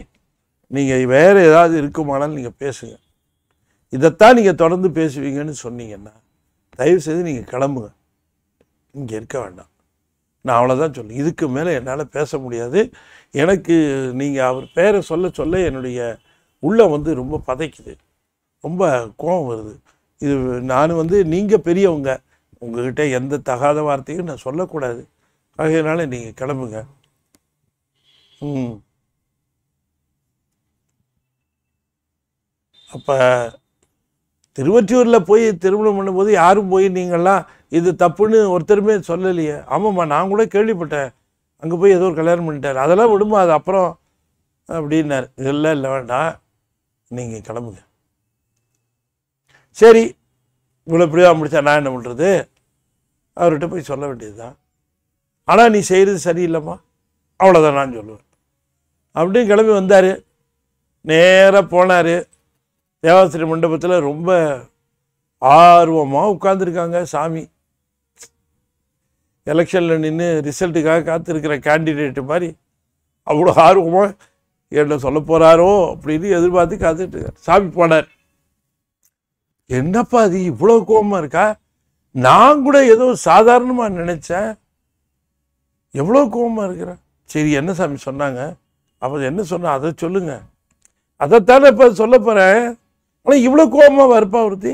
நீங்கள் வேறு ஏதாவது இருக்குமானாலும் நீங்கள் பேசுங்க இதைத்தான் நீங்கள் தொடர்ந்து பேசுவீங்கன்னு சொன்னீங்கன்னா தயவுசெய்து நீங்கள் கிளம்புங்க இங்கே இருக்க வேண்டாம் நான் அவ்வளோதான் சொல்லி இதுக்கு மேலே என்னால் பேச முடியாது எனக்கு நீங்கள் அவர் பேரை சொல்ல சொல்ல என்னுடைய உள்ள வந்து ரொம்ப பதைக்குது ரொம்ப கோபம் வருது இது நான் வந்து நீங்கள் பெரியவங்க உங்ககிட்ட எந்த தகாத வார்த்தையும் நான் சொல்லக்கூடாது ஆகையினால நீங்கள் கிளம்புங்க ம் அப்போ திருவற்றியூரில் போய் திருமணம் பண்ணும்போது யாரும் போய் நீங்கள்லாம் இது தப்புன்னு ஒருத்தருமே சொல்லலையே ஆமாம்மா நான் கூட கேள்விப்பட்டேன் அங்கே போய் ஏதோ ஒரு கல்யாணம் பண்ணிட்டார் அதெல்லாம் விடுமா அது அப்புறம் அப்படின்னார் இல்லை இல்லை வேண்டாம் நீங்கள் கிளம்புங்க சரி இவ்வளோ பிரிவாக முடிச்சா நான் என்ன பண்ணுறது அவர்கிட்ட போய் சொல்ல வேண்டியது தான் ஆனால் நீ செய்கிறது சரியில்லைம்மா அவ்வளோதான் நான் சொல்லுவேன் அப்படின்னு கிளம்பி வந்தார் நேராக போனார் தேவாசிரி மண்டபத்தில் ரொம்ப ஆர்வமாக உட்காந்துருக்காங்க சாமி எலெக்ஷனில் நின்று ரிசல்ட்டுக்காக காத்திருக்கிற கேண்டிடேட்டு மாதிரி அவ்வளோ ஆர்வமாக என்ன சொல்ல போகிறாரோ அப்படின்னு எதிர்பார்த்து காத்துட்டு சாமி போனார் என்னப்பா அது இவ்வளோ கோபமாக இருக்கா நான் கூட ஏதோ சாதாரணமாக நினச்சேன் எவ்வளோ கோபமாக இருக்கிறேன் சரி என்ன சாமி சொன்னாங்க அப்போ என்ன சொன்னால் அதை சொல்லுங்கள் அதைத்தானே இப்போ சொல்ல போகிறேன் ஆனால் இவ்வளோ கோபமாக இருப்பா ஒருத்தி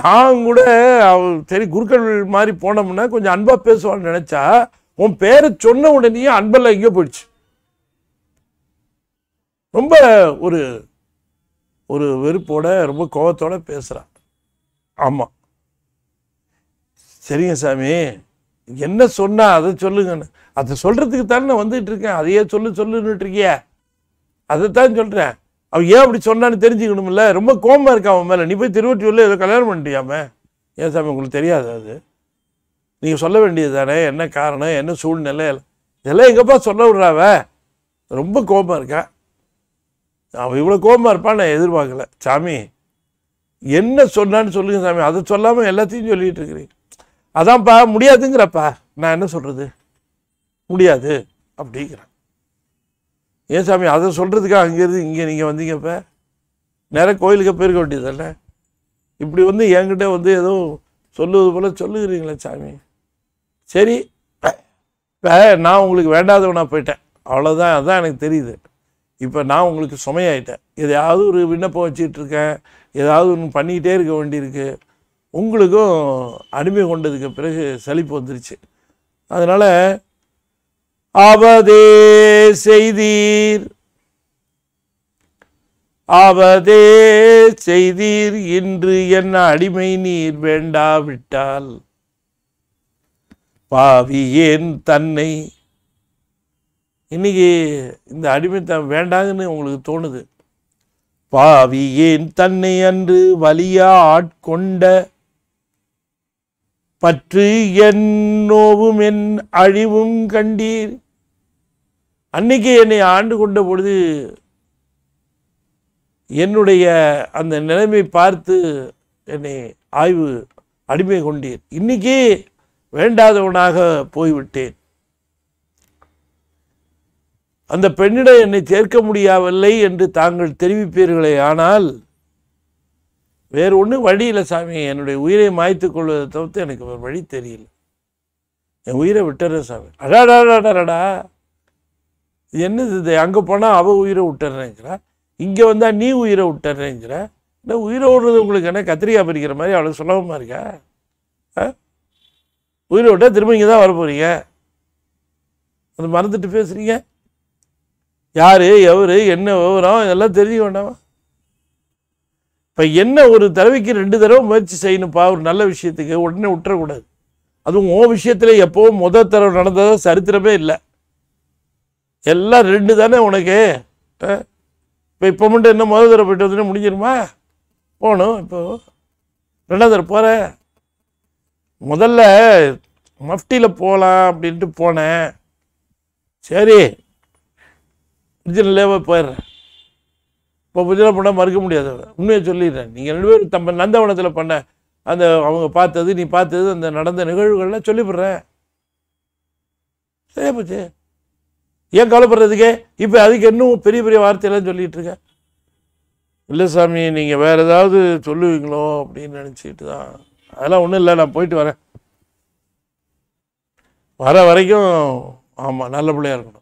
நான் கூட அவள் சரி குருக்கள் மாதிரி போனோம்னா கொஞ்சம் அன்பாக பேசுவான்னு நினச்சா உன் பேரை சொன்ன உடனேயே அன்பெல்லாம் எங்கேயோ போயிடுச்சு ரொம்ப ஒரு ஒரு வெறுப்போட ரொம்ப கோபத்தோட பேசுகிறான் ஆமாம் சரிங்க சாமி என்ன சொன்னால் அதை சொல்லுங்கன்னு அதை சொல்கிறதுக்கு தானே நான் வந்துகிட்ருக்கேன் இருக்கேன் அதையே சொல்லு சொல்லுன்னுட்டு இருக்கிய அதைத்தான் சொல்கிறேன் அவன் ஏன் அப்படி சொன்னான்னு தெரிஞ்சுக்கணும்ல ரொம்ப கோபமாக இருக்கா அவன் மேலே நீ போய் திருவொற்றியூரில் ஏதோ கல்யாணம் பண்ணிட்டியாம ஏன் சாமி உங்களுக்கு தெரியாது அது நீங்கள் சொல்ல வேண்டியது தானே என்ன காரணம் என்ன சூழ்நிலை இதெல்லாம் எங்கப்பா சொல்ல விட்றாவ ரொம்ப கோபமாக இருக்கா அவன் இவ்வளோ கோபமாக இருப்பான் நான் எதிர்பார்க்கல சாமி என்ன சொன்னான்னு சொல்லுங்க சாமி அதை சொல்லாமல் எல்லாத்தையும் சொல்லிகிட்டு இருக்கிறேன் அதான்ப்பா முடியாதுங்கிறப்பா நான் என்ன சொல்கிறது முடியாது அப்படிங்கிறேன் ஏன் சாமி அதை சொல்கிறதுக்காக அங்கேருந்து இங்கே நீங்கள் வந்தீங்க இப்போ நேராக கோயிலுக்கு போயிருக்க வேண்டியதுல்ல இப்படி வந்து என்கிட்ட வந்து ஏதோ சொல்லுவது போல் சொல்லுகிறீங்களே சாமி சரி இப்போ நான் உங்களுக்கு வேண்டாதவனாக போயிட்டேன் அவ்வளோதான் அதுதான் எனக்கு தெரியுது இப்போ நான் உங்களுக்கு சுமையாயிட்டேன் எதையாவது ஒரு விண்ணப்பம் வச்சுக்கிட்டு இருக்கேன் ஏதாவது ஒன்று பண்ணிக்கிட்டே இருக்க வேண்டியிருக்கு உங்களுக்கும் அடிமை கொண்டதுக்கு பிறகு சலிப்பு வந்துருச்சு அதனால் அவதே செய்தீர் அவதே செய்தீர் இன்று என்ன அடிமை நீர் வேண்டாவிட்டால் பாவி ஏன் தன்னை இன்னைக்கு இந்த அடிமை த வேண்டாங்கன்னு உங்களுக்கு தோணுது பாவி ஏன் தன்னை அன்று வலியா ஆட்கொண்ட பற்று என் நோவும் என் அழிவும் கண்டீர் அன்னைக்கு என்னை ஆண்டு கொண்ட பொழுது என்னுடைய அந்த நிலைமை பார்த்து என்னை ஆய்வு அடிமை கொண்டீர் இன்னைக்கு வேண்டாதவனாக போய்விட்டேன் அந்த பெண்ணிடம் என்னை சேர்க்க முடியவில்லை என்று தாங்கள் தெரிவிப்பீர்களே ஆனால் வேறு ஒன்றும் வழி இல்லை சாமி என்னுடைய உயிரை மாய்த்து கொள்வதை தவிர்த்து எனக்கு ஒரு வழி தெரியல என் உயிரை விட்டுறேன் சாமி அடாடாடாடாடா என்னது இது அங்கே போனால் அவள் உயிரை விட்டுறேங்கிறா இங்கே வந்தால் நீ உயிரை விட்டுறேங்கிற இந்த உயிரை விடுறது உங்களுக்கு என்ன கத்திரிக்காய் பறிக்கிற மாதிரி அவ்வளோ சுலபமாக இருக்கா உயிரை விட்டால் திரும்ப இங்கே தான் வரப்போறீங்க அது மறந்துட்டு பேசுகிறீங்க யார் எவர் என்ன விவரம் இதெல்லாம் தெரிஞ்சுக்க வேண்டாமா இப்போ என்ன ஒரு தடவைக்கு ரெண்டு தடவை முயற்சி செய்யணும்ப்பா ஒரு நல்ல விஷயத்துக்கு உடனே விட்டுறக்கூடாது அதுவும் ஓ விஷயத்தில் எப்போவும் முதல் தடவை நடந்ததாக சரித்திரமே இல்லை எல்லாம் ரெண்டு தானே உனக்கு இப்போ இப்போ மட்டும் என்ன முதல் தடவை போயிட்டு வந்து முடிஞ்சிருமா போகணும் இப்போது ரெண்டாவது தடவை போகிறேன் முதல்ல மஃப்டியில் போகலாம் அப்படின்ட்டு போனேன் சரி ஒரிஜினல் போயிடுறேன் இப்போ புஜல பண்ண மறுக்க முடியாது உண்மையை சொல்லிடுறேன் நீங்கள் ரெண்டு பேரும் தம்ப நந்தவனத்தில் பண்ண அந்த அவங்க பார்த்தது நீ பார்த்தது அந்த நடந்த நிகழ்வுகள்லாம் சொல்லிவிடுறேன் சரியா போச்சு ஏன் கவலைப்படுறதுக்கே இப்போ அதுக்கு இன்னும் பெரிய பெரிய வார்த்தையெல்லாம் சொல்லிகிட்டு இருக்கேன் இல்லை சாமி நீங்கள் வேறு ஏதாவது சொல்லுவீங்களோ அப்படின்னு நினச்சிக்கிட்டு தான் அதெல்லாம் ஒன்றும் இல்லை நான் போயிட்டு வரேன் வர வரைக்கும் ஆமாம் நல்ல பிள்ளையாக இருக்கணும்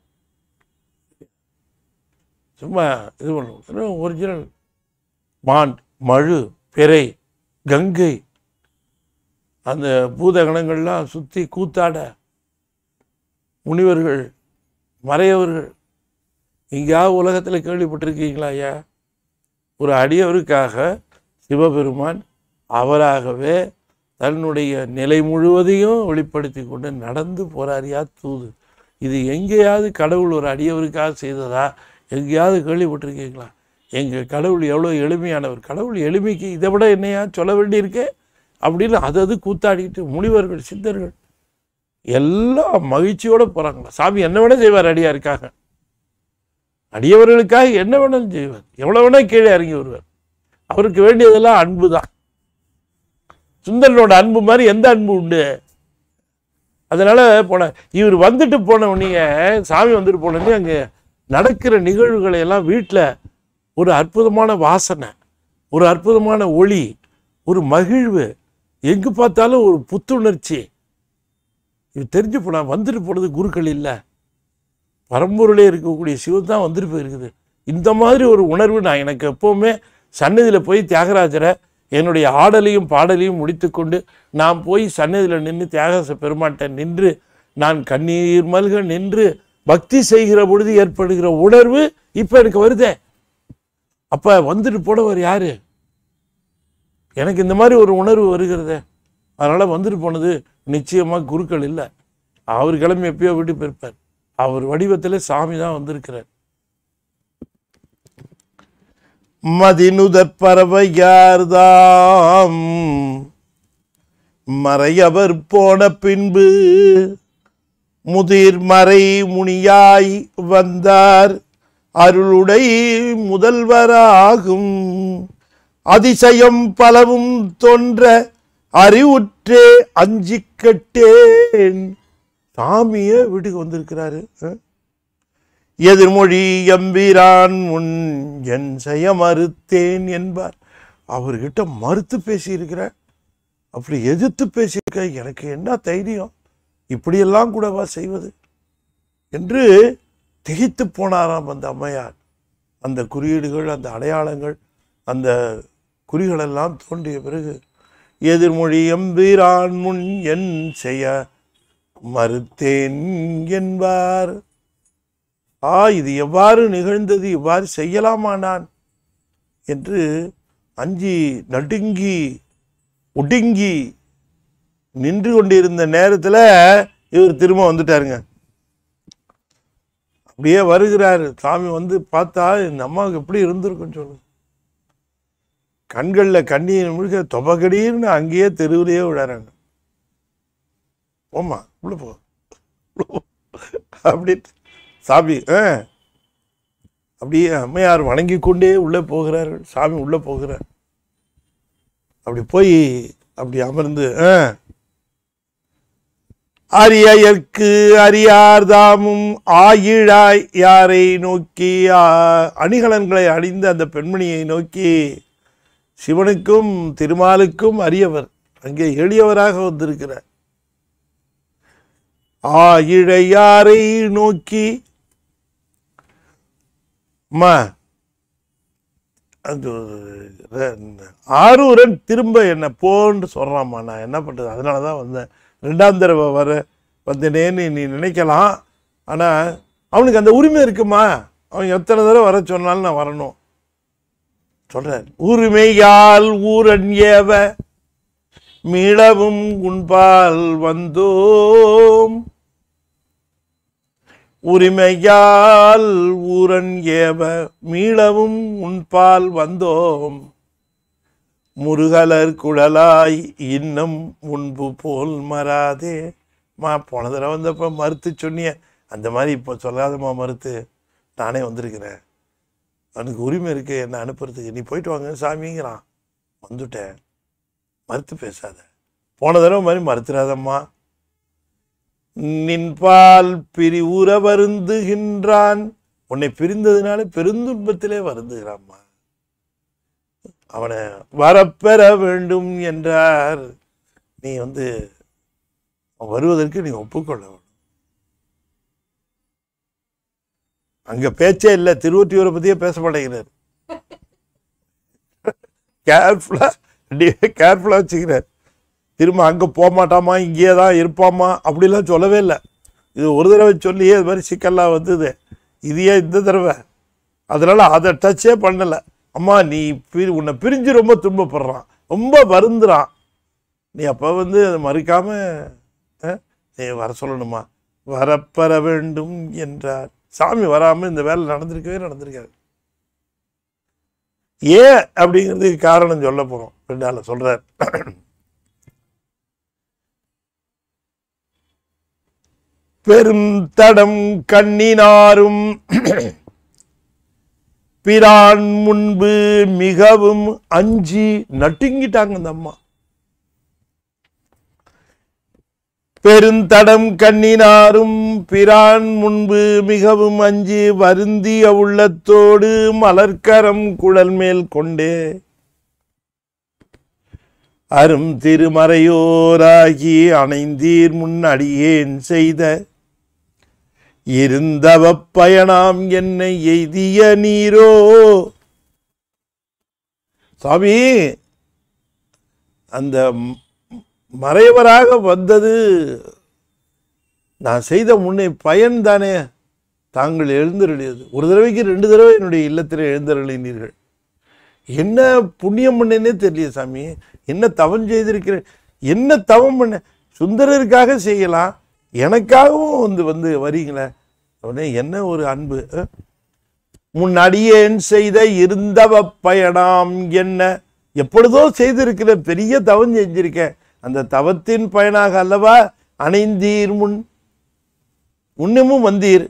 சும்மா இது பண்ணுவோம் ஒரிஜினல் மான் மழு பெரை கங்கை அந்த பூதகணங்கள்லாம் சுற்றி கூத்தாட முனிவர்கள் மறையவர்கள் எங்கேயாவது உலகத்தில் கேள்விப்பட்டிருக்கீங்களா ஐயா ஒரு அடியவருக்காக சிவபெருமான் அவராகவே தன்னுடைய நிலை முழுவதையும் வெளிப்படுத்தி கொண்டு நடந்து போகிறாரியா தூது இது எங்கேயாவது கடவுள் ஒரு அடியவருக்காக செய்ததா எங்கேயாவது கேள்விப்பட்டிருக்கீங்களா எங்கள் கடவுள் எவ்வளோ எளிமையானவர் கடவுள் எளிமைக்கு இதை விட என்னையா சொல்ல வேண்டியிருக்கே அப்படின்னு அது அது கூத்தாடிக்கிட்டு முனிவர்கள் சித்தர்கள் எல்லாம் மகிழ்ச்சியோடு போகிறாங்களா சாமி என்ன வேணால் செய்வார் அடியாக இருக்காங்க அடியவர்களுக்காக என்ன வேணாலும் செய்வார் எவ்வளோ வேணால் கீழே இறங்கி வருவார் அவருக்கு வேண்டியதெல்லாம் அன்பு தான் சுந்தரனோட அன்பு மாதிரி எந்த அன்பு உண்டு அதனால் போன இவர் வந்துட்டு போன சாமி வந்துட்டு போனோடனே அங்கே நடக்கிற நிகழ்வுகளை எல்லாம் வீட்டில் ஒரு அற்புதமான வாசனை ஒரு அற்புதமான ஒளி ஒரு மகிழ்வு எங்கே பார்த்தாலும் ஒரு புத்துணர்ச்சி இது தெரிஞ்சு போனால் வந்துட்டு போனது குருக்கள் இல்லை பரம்பூரிலே இருக்கக்கூடிய சிவன் தான் வந்துட்டு போயிருக்குது இந்த மாதிரி ஒரு உணர்வு நான் எனக்கு எப்போவுமே சன்னதியில் போய் தியாகராஜரை என்னுடைய ஆடலையும் பாடலையும் முடித்துக்கொண்டு நான் போய் சன்னதியில் நின்று தியாகராஜ பெருமாட்டை நின்று நான் கண்ணீர் மல்க நின்று பக்தி செய்கிற பொழுது ஏற்படுகிற உணர்வு இப்போ எனக்கு வருதே அப்போ வந்துட்டு போனவர் யார் எனக்கு இந்த மாதிரி ஒரு உணர்வு வருகிறதே அதனால் வந்துட்டு போனது நிச்சயமாக குருக்கள் இல்லை அவர் கிளம்பி எப்பயோ வீட்டு போயிருப்பார் அவர் வடிவத்தில் சாமி தான் வந்திருக்கிறார் மதினுதற் பறவையார்தாம் மறையவர் போன பின்பு மறை முனியாய் வந்தார் அருளுடை முதல்வராகும் அதிசயம் பலவும் தோன்ற அறிவுற்றே அஞ்சிக்கட்டேன் கட்டேன் சாமியே வீட்டுக்கு வந்திருக்கிறாரு எதிர்மொழி எம்பிரான் முன் என் செய்ய மறுத்தேன் என்பார் அவர்கிட்ட மறுத்து பேசியிருக்கிறேன் அப்படி எதிர்த்து பேசியிருக்க எனக்கு என்ன தைரியம் இப்படியெல்லாம் கூடவா செய்வது என்று திகைத்து போனாராம் அந்த அம்மையார் அந்த குறியீடுகள் அந்த அடையாளங்கள் அந்த குறிகளெல்லாம் தோன்றிய பிறகு எதிர்மொழி எம்பீரான் முன் என் செய்ய மறுத்தேன் என்பார் ஆ இது எவ்வாறு நிகழ்ந்தது இவ்வாறு செய்யலாமா நான் என்று அஞ்சி நடுங்கி ஒடுங்கி நின்று கொண்டிருந்த நேரத்தில் இவர் திரும்ப வந்துட்டாருங்க அப்படியே வருகிறாரு சாமி வந்து பார்த்தா இந்த அம்மாவுக்கு எப்படி இருந்திருக்கும் சொல்லுங்க கண்களில் கண்ணீர் முழுக்க தொபகடின்னு அங்கேயே தெருவிலேயே விடாறாங்க போமா உள்ள போ அப்படி சாமி ஆ அப்படியே அம்மையார் வணங்கி கொண்டே உள்ளே போகிறார்கள் சாமி உள்ளே போகிறார் அப்படி போய் அப்படி அமர்ந்து ஆ அரியற்கு அரியார்தாமும் ஆயிழாய் யாரை நோக்கி அணிகலன்களை அணிந்த அந்த பெண்மணியை நோக்கி சிவனுக்கும் திருமாலுக்கும் அரியவர் அங்கே எளியவராக வந்திருக்கிறார் ஆயிழையாரை நோக்கி ஆரூரன் திரும்ப என்ன போன்னு சொல்கிறாம்மா நான் என்ன பண்ணுறது அதனால தான் வந்தேன் ரெண்டாம் தடவை வர வந்தனேன்னு நீ நினைக்கலாம் ஆனால் அவனுக்கு அந்த உரிமை இருக்குமா அவன் எத்தனை தடவை வர சொன்னாலும் நான் வரணும் சொல்கிறேன் உரிமையால் ஊரன் ஏவ மீளவும் உண்பால் வந்தோம் உரிமையால் ஊரன் ஏவ மீளவும் உண்பால் வந்தோம் முருகலர் குழலாய் இன்னும் முன்பு போல் மறாதே மா போன தடவை வந்தப்போ மறுத்து சொன்னிய அந்த மாதிரி இப்போ சொல்லாதம்மா மறுத்து நானே வந்திருக்கிறேன் அவனுக்கு உரிமை இருக்குது என்னை அனுப்புறதுக்கு நீ போயிட்டு வாங்க சாமிங்கிறான் வந்துட்டேன் மறுத்து பேசாத போன தடவை மாதிரி மறுத்துறாதம்மா நின்பால் பிரி உற வருந்துகின்றான் உன்னை பிரிந்ததுனால பெருந்துன்பத்திலே வருந்துகிறான்மா அவனை வரப்பெற வேண்டும் என்றார் நீ வந்து வருவதற்கு நீ ஒப்புக்கொள்ள வேண்டும் அங்கே பேச்சே இல்லை திருவொற்றியூரை பற்றியே பேச மாட்டேங்கிறார் கேர்ஃபுல்லாக கேர்ஃபுல்லாக வச்சுக்கிறார் திரும்ப அங்கே போக மாட்டாமா இங்கேயே தான் இருப்பாமா அப்படிலாம் சொல்லவே இல்லை இது ஒரு தடவை சொல்லியே இது மாதிரி சிக்கல்லாம் வந்தது இது ஏன் இந்த தடவை அதனால் அதை டச்சே பண்ணலை அம்மா நீ பிரி உன்னை பிரிஞ்சு ரொம்ப துன்பப்படுறான் ரொம்ப வருந்துறான் நீ அப்போ வந்து அதை மறுக்காம நீ வர சொல்லணுமா வரப்பெற வேண்டும் என்றார் சாமி வராமல் இந்த வேலை நடந்திருக்கவே நடந்திருக்காரு ஏன் அப்படிங்கிறதுக்கு காரணம் சொல்ல போகிறோம் ரெண்டால சொல்கிறார் பெரும் தடம் கண்ணினாரும் பிரான் முன்பு மிகவும் அஞ்சி நட்டுங்கிட்டாங்க அந்த அம்மா பெருந்தடம் கண்ணினாரும் பிரான் முன்பு மிகவும் அஞ்சி வருந்திய உள்ளத்தோடு மலர்க்கரம் குழல் மேல் கொண்டே அரும் திருமறையோராகி அணைந்தீர் முன்னடியேன் செய்த இருந்தவ பயணாம் என்னை எய்திய நீரோ சாமி அந்த மறைவராக வந்தது நான் செய்த முன்னே பயன் தானே தாங்கள் எழுந்தருளியது ஒரு தடவைக்கு ரெண்டு தடவை என்னுடைய இல்லத்தில் எழுந்தருளினீர்கள் என்ன புண்ணியம் பண்ணேன்னே தெரியல சாமி என்ன தவம் செய்திருக்கிறேன் என்ன தவம் பண்ண சுந்தரருக்காக செய்யலாம் எனக்காகவும் வந்து வந்து வரீங்களே உடனே என்ன ஒரு அன்பு முன்னடியேன் செய்த இருந்தவ பயணம் என்ன எப்பொழுதோ செய்திருக்கிற பெரிய தவம் செஞ்சிருக்கேன் அந்த தவத்தின் பயனாக அல்லவா அணைந்தீர் முன் முன்னமும் வந்தீர்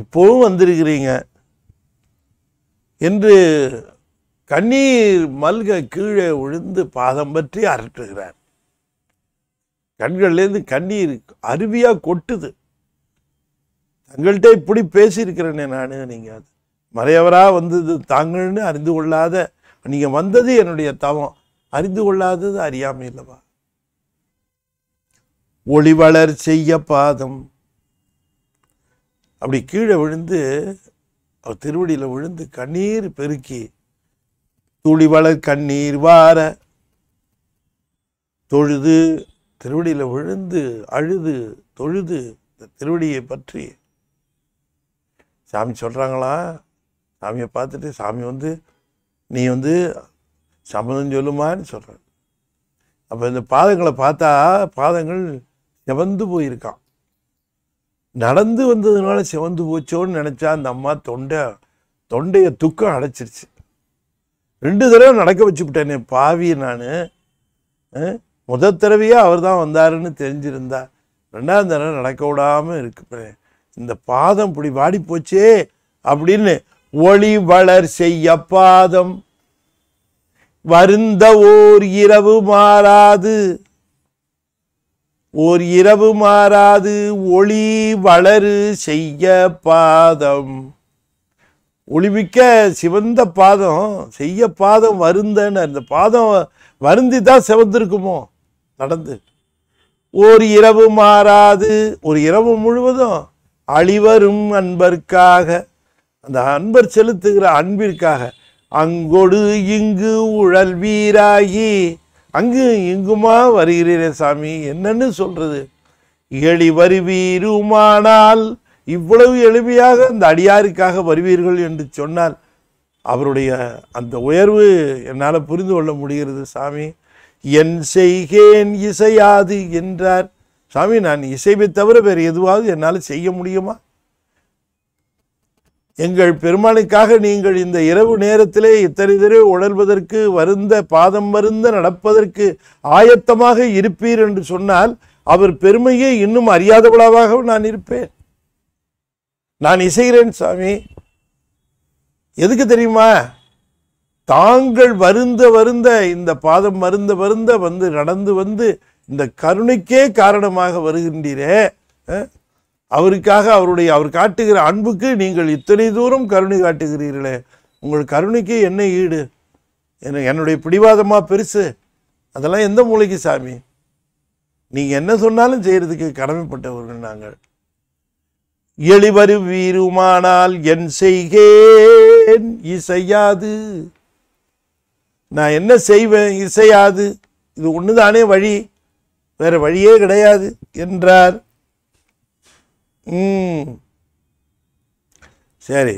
இப்போவும் வந்திருக்கிறீங்க என்று கண்ணீர் மல்க கீழே விழுந்து பாதம் பற்றி அரட்டுகிறார் கண்கள்லேருந்து கண்ணீர் அருவியாக கொட்டுது தங்கள்கிட்ட இப்படி பேசியிருக்கிறேனே நான் நீங்கள் அது மறையவராக வந்தது தாங்கள்னு அறிந்து கொள்ளாத நீங்கள் வந்தது என்னுடைய தவம் அறிந்து கொள்ளாதது இல்லைவா ஒளி ஒளிவளர் செய்ய பாதம் அப்படி கீழே விழுந்து அவர் திருவடியில் விழுந்து கண்ணீர் பெருக்கி துளி வளர் கண்ணீர் வார தொழுது திருவடியில் விழுந்து அழுது தொழுது இந்த திருவடியை பற்றி சாமி சொல்கிறாங்களா சாமியை பார்த்துட்டு சாமி வந்து நீ வந்து சம்மதம் சொல்லுமான்னு சொல்கிற அப்போ இந்த பாதங்களை பார்த்தா பாதங்கள் செவந்து போயிருக்கான் நடந்து வந்ததுனால செவந்து போச்சோன்னு நினச்சா அந்த அம்மா தொண்டை தொண்டையை துக்கம் அடைச்சிருச்சு ரெண்டு தடவை நடக்க வச்சுக்கிட்டேனே பாவி நான் முதல் தடவையாக அவர் தான் வந்தாருன்னு தெரிஞ்சிருந்தா ரெண்டாவது தடவை நடக்க விடாமல் இருக்கு இந்த பாதம் இப்படி வாடி போச்சே அப்படின்னு ஒளி வளர் செய்ய பாதம் வருந்த ஓர் இரவு மாறாது ஓர் இரவு மாறாது ஒளி வளரு செய்ய பாதம் ஒளிமிக்க சிவந்த பாதம் செய்ய பாதம் வருந்தன்னு அந்த பாதம் வருந்தி தான் சிவந்திருக்குமோ நடந்து ஒரு இரவு மாறாது ஒரு இரவு முழுவதும் அழிவரும் அன்பர்க்காக அந்த அன்பர் செலுத்துகிற அன்பிற்காக அங்கொடு இங்கு உழல் வீராகி அங்கு இங்குமா வருகிறீரே சாமி என்னன்னு சொல்றது எளி வருவீருமானால் இவ்வளவு எளிமையாக அந்த அடியாருக்காக வருவீர்கள் என்று சொன்னால் அவருடைய அந்த உயர்வு என்னால் புரிந்து கொள்ள முடிகிறது சாமி என் செய்கேன் இசையாது என்றார் சாமி நான் இசைவை தவிர வேறு எதுவாவது என்னால் செய்ய முடியுமா எங்கள் பெருமானுக்காக நீங்கள் இந்த இரவு நேரத்திலே இத்தனை தடவை உழல்வதற்கு வருந்த பாதம் வருந்த நடப்பதற்கு ஆயத்தமாக இருப்பீர் என்று சொன்னால் அவர் பெருமையை இன்னும் அறியாதவளாவாக நான் இருப்பேன் நான் இசைகிறேன் சாமி எதுக்கு தெரியுமா தாங்கள் வருந்த வருந்த இந்த பாதம் மருந்த வருந்த வந்து நடந்து வந்து இந்த கருணைக்கே காரணமாக வருகின்றீரே அவருக்காக அவருடைய அவர் காட்டுகிற அன்புக்கு நீங்கள் இத்தனை தூரம் கருணை காட்டுகிறீர்களே உங்கள் கருணைக்கு என்ன ஈடு என்னுடைய பிடிவாதமாக பெருசு அதெல்லாம் எந்த மூளைக்கு சாமி நீங்கள் என்ன சொன்னாலும் செய்கிறதுக்கு கடமைப்பட்டவர்கள் நாங்கள் எளிவரு வீருமானால் என் செய்கேன் இசையாது நான் என்ன செய்வேன் இசையாது இது ஒன்று தானே வழி வேறு வழியே கிடையாது என்றார் சரி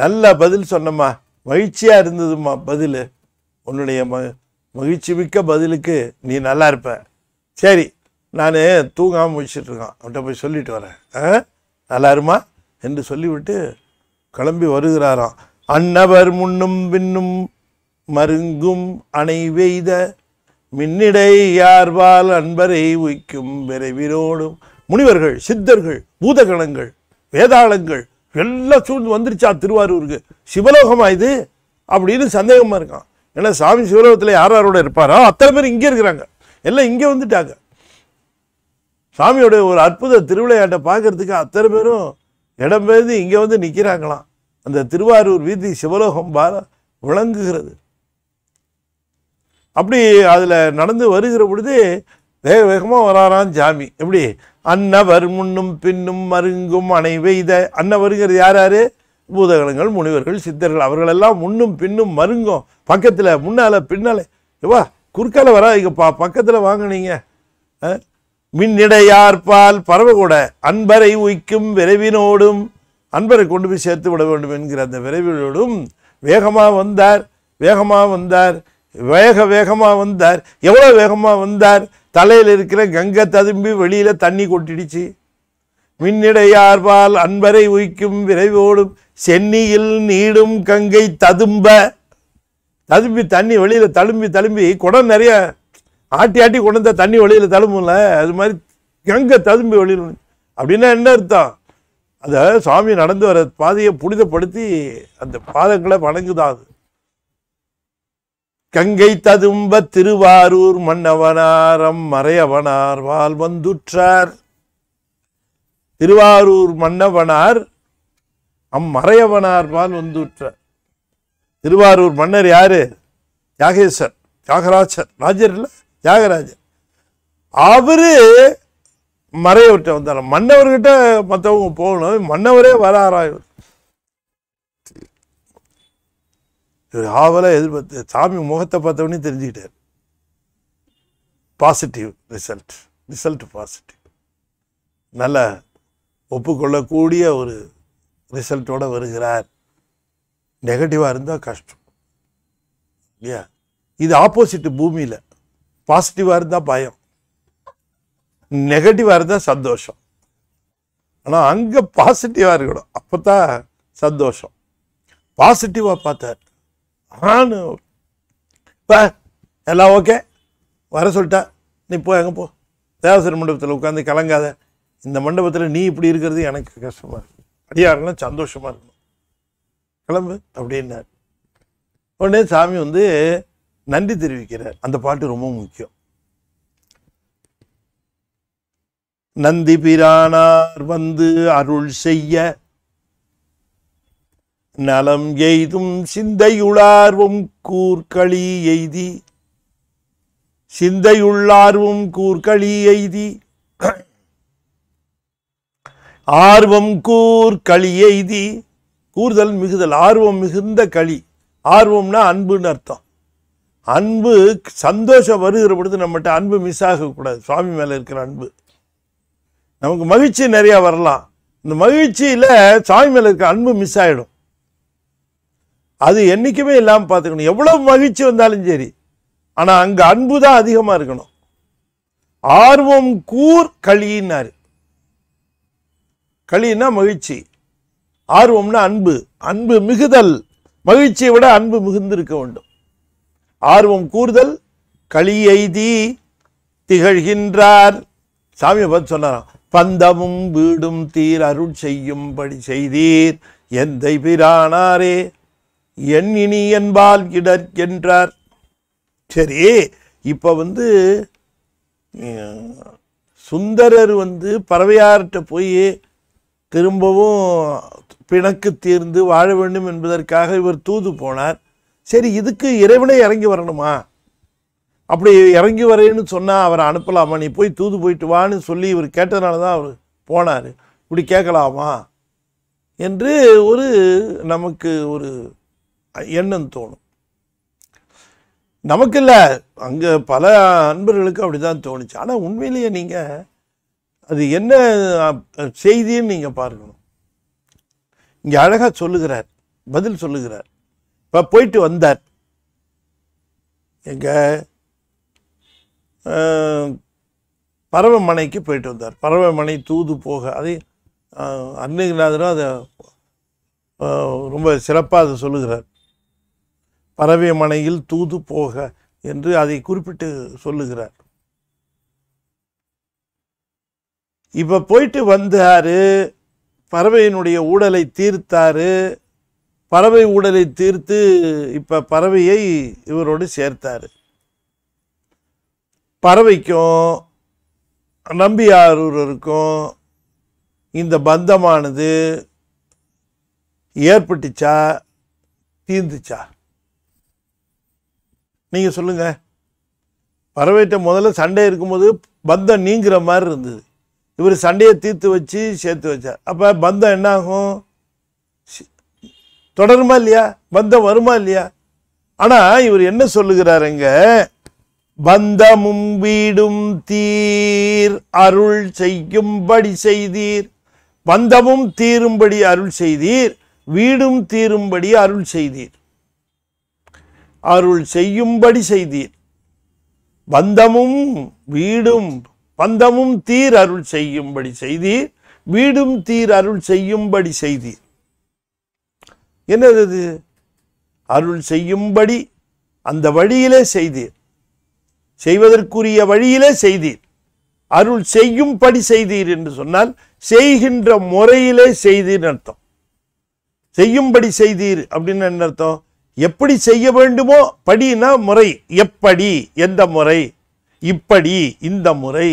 நல்ல பதில் சொன்னம்மா மகிழ்ச்சியாக இருந்ததும்மா பதில் உன்னுடைய ம மகிழ்ச்சி மிக்க பதிலுக்கு நீ நல்லா இருப்ப சரி நான் தூங்காமல் முடிச்சிட்ருக்கான் அவன்கிட்ட போய் சொல்லிட்டு வரேன் ஆ நல்லா இருமா என்று சொல்லிவிட்டு கிளம்பி வருகிறாராம் அன்னவர் முன்னும் பின்னும் மருங்கும் அணை வெய்த மின்னிடை யார்வால் அன்பரை உய்க்கும் விரைவிரோடும் முனிவர்கள் சித்தர்கள் பூதகணங்கள் வேதாளங்கள் எல்லாம் சூழ்ந்து வந்துருச்சா திருவாரூருக்கு சிவலோகமாக இது அப்படின்னு சந்தேகமாக இருக்கான் ஏன்னா சாமி சிவலோகத்தில் யார் யாரோட இருப்பாரோ அத்தனை பேர் இங்கே இருக்கிறாங்க எல்லாம் இங்கே வந்துட்டாங்க சாமியோட ஒரு அற்புத திருவிளையாட்டை பார்க்கறதுக்கு அத்தனை பேரும் இடம் இங்கே வந்து நிற்கிறாங்களாம் அந்த திருவாரூர் வீதி சிவலோகம் பார விளங்குகிறது அப்படி அதில் நடந்து வருகிற பொழுது வேக வேகமாக வராராம் ஜாமி எப்படி அன்னவர் முன்னும் பின்னும் மருங்கும் அனைவை இதை அன்ன வருகிறது யார் யார் பூதகணங்கள் முனிவர்கள் சித்தர்கள் அவர்களெல்லாம் முன்னும் பின்னும் மருங்கும் பக்கத்தில் முன்னால் பின்னால் ஏவா குறுக்கால வராதிங்கப்பா பக்கத்தில் வாங்கினீங்க மின்னிடையார்பால் பறவை கூட அன்பரை உய்க்கும் விரைவினோடும் அன்பரை கொண்டு போய் சேர்த்து விட வேண்டும் என்கிற அந்த விரைவினோடும் வேகமாக வந்தார் வேகமாக வந்தார் வேக வேகமாக வந்தார் எவ்வளோ வேகமாக வந்தார் தலையில் இருக்கிற கங்கை ததும்பி வெளியில் தண்ணி கொட்டிடுச்சு மின்னிடையார்பால் அன்பரை உயிக்கும் விரைவோடும் சென்னியில் நீடும் கங்கை ததும்ப ததும்பி தண்ணி வெளியில் தழும்பி தழும்பி குடம் நிறைய ஆட்டி ஆட்டி கொண்டு தண்ணி வெளியில் தழும்புல அது மாதிரி கங்கை ததும்பி வெளியில் அப்படின்னா என்ன அர்த்தம் அதை சுவாமி நடந்து வர பாதையை புனிதப்படுத்தி அந்த பாதங்களை வணங்குதான் அது கங்கை ததும்ப திருவாரூர் மன்னவனாரம் மறையவனார் வாழ் வந்துற்றார் திருவாரூர் மன்னவனார் அம்மறையவனார் வாழ் வந்துற்றார் திருவாரூர் மன்னர் யாரு யாகேசர் தியாகராஜர் ராஜர் இல்லை தியாகராஜர் அவரு விட்ட வந்தார் மன்னவர்கிட்ட மற்றவங்க போகணும் மன்னவரே வர இவர் இவர் ஆவலாக எதிர்பார்த்து சாமி முகத்தை பார்த்தவொடனே தெரிஞ்சுக்கிட்டார் பாசிட்டிவ் ரிசல்ட் ரிசல்ட் பாசிட்டிவ் நல்ல ஒப்புக்கொள்ளக்கூடிய ஒரு ரிசல்ட்டோடு வருகிறார் நெகட்டிவாக இருந்தால் கஷ்டம் இல்லையா இது ஆப்போசிட் பூமியில் பாசிட்டிவாக இருந்தால் பயம் நெகட்டிவாக இருந்தால் சந்தோஷம் ஆனால் அங்கே பாசிட்டிவாக இருக்கணும் அப்போ தான் சந்தோஷம் பாசிட்டிவாக பார்த்தார் ஆனு வா எல்லாம் ஓகே வர சொல்லிட்டா நீ போ எங்கே போ தேவசர மண்டபத்தில் உட்காந்து கலங்காத இந்த மண்டபத்தில் நீ இப்படி இருக்கிறது எனக்கு கஷ்டமாக இருக்கும் அடியாரெல்லாம் சந்தோஷமாக இருக்கணும் கிளம்பு அப்படின்னார் உடனே சாமி வந்து நன்றி தெரிவிக்கிறார் அந்த பாட்டு ரொம்ப முக்கியம் நந்தி பிரானார் வந்து அருள் செய்ய நலம் எய்தும் சிந்தையுளார்வும் கூர்களி எய்தி சிந்தையுள்ளார்வும் கூர்களி எய்தி ஆர்வம் கூர் களி எய்தி கூறுதல் மிகுதல் ஆர்வம் மிகுந்த களி ஆர்வம்னா அன்புன்னு அர்த்தம் அன்பு சந்தோஷம் வருகிற பொழுது நம்மகிட்ட அன்பு மிஸ் ஆகக்கூடாது சுவாமி மேலே இருக்கிற அன்பு நமக்கு மகிழ்ச்சி நிறையா வரலாம் இந்த மகிழ்ச்சியில் சுவாமி மேலே இருக்கிற அன்பு மிஸ் ஆகிடும் அது என்றைக்குமே இல்லாமல் பார்த்துக்கணும் எவ்வளோ மகிழ்ச்சி வந்தாலும் சரி ஆனால் அங்கே அன்பு தான் அதிகமாக இருக்கணும் ஆர்வம் கூர் களின்னார் களின்னா மகிழ்ச்சி ஆர்வம்னா அன்பு அன்பு மிகுதல் மகிழ்ச்சியை விட அன்பு மிகுந்திருக்க வேண்டும் ஆர்வம் கூறுதல் களி எய்தி திகழ்கின்றார் சாமியை பார்த்து சொன்னாராம் பந்தமும் வீடும் தீர் அருள் செய்யும்படி செய்தீர் எந்தை பிரானாரே என் இனி என்பால் இடர் என்றார் சரி இப்போ வந்து சுந்தரர் வந்து பறவையார்கிட்ட போய் திரும்பவும் பிணக்கு தீர்ந்து வாழ வேண்டும் என்பதற்காக இவர் தூது போனார் சரி இதுக்கு இறைவனை இறங்கி வரணுமா அப்படி இறங்கி வரேன்னு சொன்னால் அவரை அனுப்பலாமா நீ போய் தூது போயிட்டு வான்னு சொல்லி இவர் கேட்டதுனால தான் அவர் போனார் இப்படி கேட்கலாமா என்று ஒரு நமக்கு ஒரு எண்ணம் தோணும் நமக்கு இல்லை அங்கே பல அன்பர்களுக்கு அப்படி தான் தோணுச்சு ஆனால் உண்மையிலேயே நீங்கள் அது என்ன செய்தின்னு நீங்கள் பார்க்கணும் இங்கே அழகாக சொல்லுகிறார் பதில் சொல்லுகிறார் இப்போ போயிட்டு வந்தார் எங்கள் பறவைமனைக்கு போயிட்டு வந்தார் பறவைமனை தூது போக அதை அன்னைநாதரும் அதை ரொம்ப சிறப்பாக அதை சொல்லுகிறார் பறவை மனையில் தூது போக என்று அதை குறிப்பிட்டு சொல்லுகிறார் இப்போ போயிட்டு வந்தாரு பறவையினுடைய ஊடலை தீர்த்தாரு பறவை ஊடலை தீர்த்து இப்போ பறவையை இவரோடு சேர்த்தார் பறவைக்கும் நம்பியாரூரருக்கும் இந்த பந்தமானது ஏற்பட்டுச்சா தீர்ந்துச்சா நீங்கள் சொல்லுங்கள் வரவேற்ற முதல்ல சண்டை இருக்கும்போது பந்தம் நீங்கிற மாதிரி இருந்தது இவர் சண்டையை தீர்த்து வச்சு சேர்த்து வச்சார் அப்போ பந்தம் என்ன ஆகும் தொடருமா இல்லையா பந்தம் வருமா இல்லையா ஆனால் இவர் என்ன சொல்லுகிறாருங்க பந்தமும் வீடும் தீர் அருள் செய்யும்படி செய்தீர் பந்தமும் தீரும்படி அருள் செய்தீர் வீடும் தீரும்படி அருள் செய்தீர் அருள் செய்யும்படி செய்தீர் பந்தமும் வீடும் பந்தமும் தீர் அருள் செய்யும்படி செய்தீர் வீடும் தீர் அருள் செய்யும்படி செய்தீர் என்னது அருள் செய்யும்படி அந்த வழியிலே செய்தீர் செய்வதற்குரிய வழியிலே செய்தீர் அருள் செய்யும்படி செய்தீர் என்று சொன்னால் செய்கின்ற முறையிலே செய்தீர் அர்த்தம் செய்யும்படி செய்தீர் அப்படின்னு என்ன அர்த்தம் எப்படி செய்ய வேண்டுமோ படினா முறை எப்படி எந்த முறை இப்படி இந்த முறை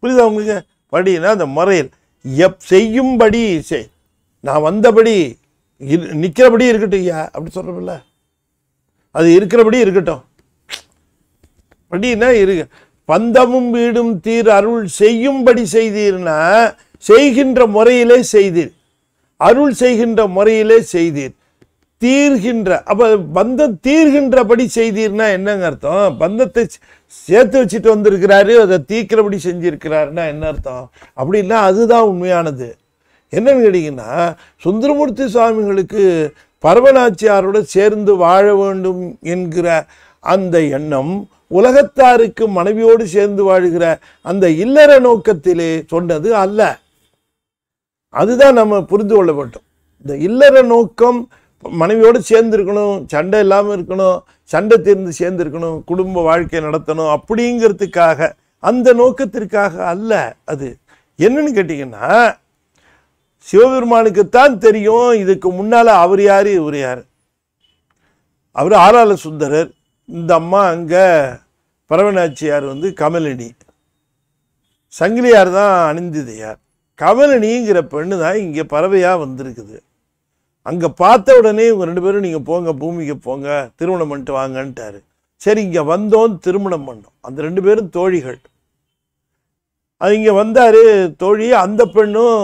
புரியுதா உங்களுக்கு படினா அந்த முறையில் எப் செய்யும்படி நான் வந்தபடி நிற்கிறபடி இருக்கட்டும் ஐயா அப்படி சொல்கிறோம்ல அது இருக்கிறபடி இருக்கட்டும் படினா இரு பந்தமும் வீடும் தீர் அருள் செய்யும்படி செய்தீர்னா செய்கின்ற முறையிலே செய்தீர் அருள் செய்கின்ற முறையிலே செய்தீர் தீர்கின்ற அப்போ பந்தம் தீர்கின்றபடி செய்தீர்னா என்னங்க அர்த்தம் பந்தத்தை சேர்த்து வச்சுட்டு வந்திருக்கிறாரு அதை தீர்க்கிறபடி செஞ்சிருக்கிறாருன்னா என்ன அர்த்தம் அப்படின்னா அதுதான் உண்மையானது என்னன்னு கேட்டிங்கன்னா சுந்தரமூர்த்தி சுவாமிகளுக்கு பரவநாச்சியாரோடு சேர்ந்து வாழ வேண்டும் என்கிற அந்த எண்ணம் உலகத்தாருக்கு மனைவியோடு சேர்ந்து வாழ்கிற அந்த இல்லற நோக்கத்திலே சொன்னது அல்ல அதுதான் நம்ம புரிந்து கொள்ள வேண்டும் இந்த இல்லற நோக்கம் மனைவியோடு சேர்ந்துருக்கணும் சண்டை இல்லாமல் இருக்கணும் சண்டை தீர்ந்து சேர்ந்துருக்கணும் குடும்ப வாழ்க்கை நடத்தணும் அப்படிங்கிறதுக்காக அந்த நோக்கத்திற்காக அல்ல அது என்னன்னு கேட்டிங்கன்னா சிவபெருமானுக்குத்தான் தெரியும் இதுக்கு முன்னால் அவர் யார் இவர் யார் அவர் ஆறால சுந்தரர் இந்த அம்மா அங்கே பரவநாச்சியார் வந்து கமலினி சங்கிலியார் தான் யார் கமலினிங்கிற பெண்ணு தான் இங்கே பறவையாக வந்திருக்குது அங்கே பார்த்த உடனே இவங்க ரெண்டு பேரும் நீங்கள் போங்க பூமிக்கு போங்க திருமணம் பண்ணிட்டு வாங்கன்ட்டாரு சரி இங்கே வந்தோம் திருமணம் பண்ணோம் அந்த ரெண்டு பேரும் தோழிகள் அது இங்கே வந்தார் தோழி அந்த பெண்ணும்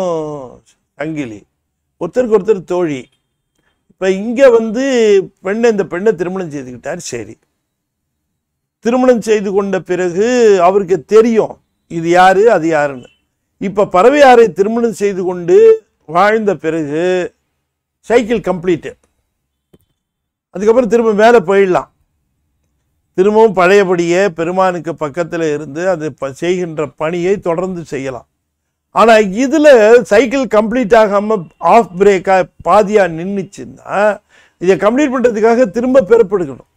சங்கிலி ஒருத்தருக்கு ஒருத்தர் தோழி இப்போ இங்கே வந்து பெண்ணை இந்த பெண்ணை திருமணம் செய்துக்கிட்டார் சரி திருமணம் செய்து கொண்ட பிறகு அவருக்கு தெரியும் இது யார் அது யாருன்னு இப்போ பறவையாரை திருமணம் செய்து கொண்டு வாழ்ந்த பிறகு சைக்கிள் கம்ப்ளீட்டு அதுக்கப்புறம் திரும்ப மேலே போயிடலாம் திரும்பவும் பழையபடியே பெருமானுக்கு பக்கத்தில் இருந்து அது செய்கின்ற பணியை தொடர்ந்து செய்யலாம் ஆனால் இதில் சைக்கிள் கம்ப்ளீட் ஆகாமல் ஆஃப் பிரேக்காக பாதியாக நின்றுச்சுன்னா இதை கம்ப்ளீட் பண்ணுறதுக்காக திரும்ப பெறப்படுக்கணும்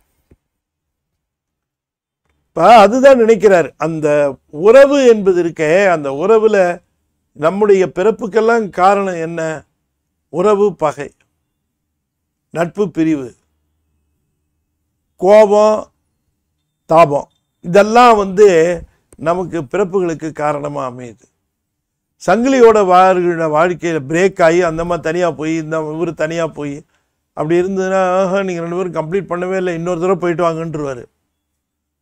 இப்போ அதுதான் நினைக்கிறார் அந்த உறவு என்பது இருக்கே அந்த உறவில் நம்முடைய பிறப்புக்கெல்லாம் காரணம் என்ன உறவு பகை நட்பு பிரிவு கோபம் தாபம் இதெல்லாம் வந்து நமக்கு பிறப்புகளுக்கு காரணமாக அமையுது சங்கிலியோட வாழ்கிற வாழ்க்கையில் பிரேக் ஆகி அந்த மாதிரி தனியாக போய் இந்த இவர் தனியாக போய் அப்படி இருந்ததுன்னா நீங்கள் ரெண்டு பேரும் கம்ப்ளீட் பண்ணவே இல்லை இன்னொரு தடவை போயிட்டு வாங்கன்றவார்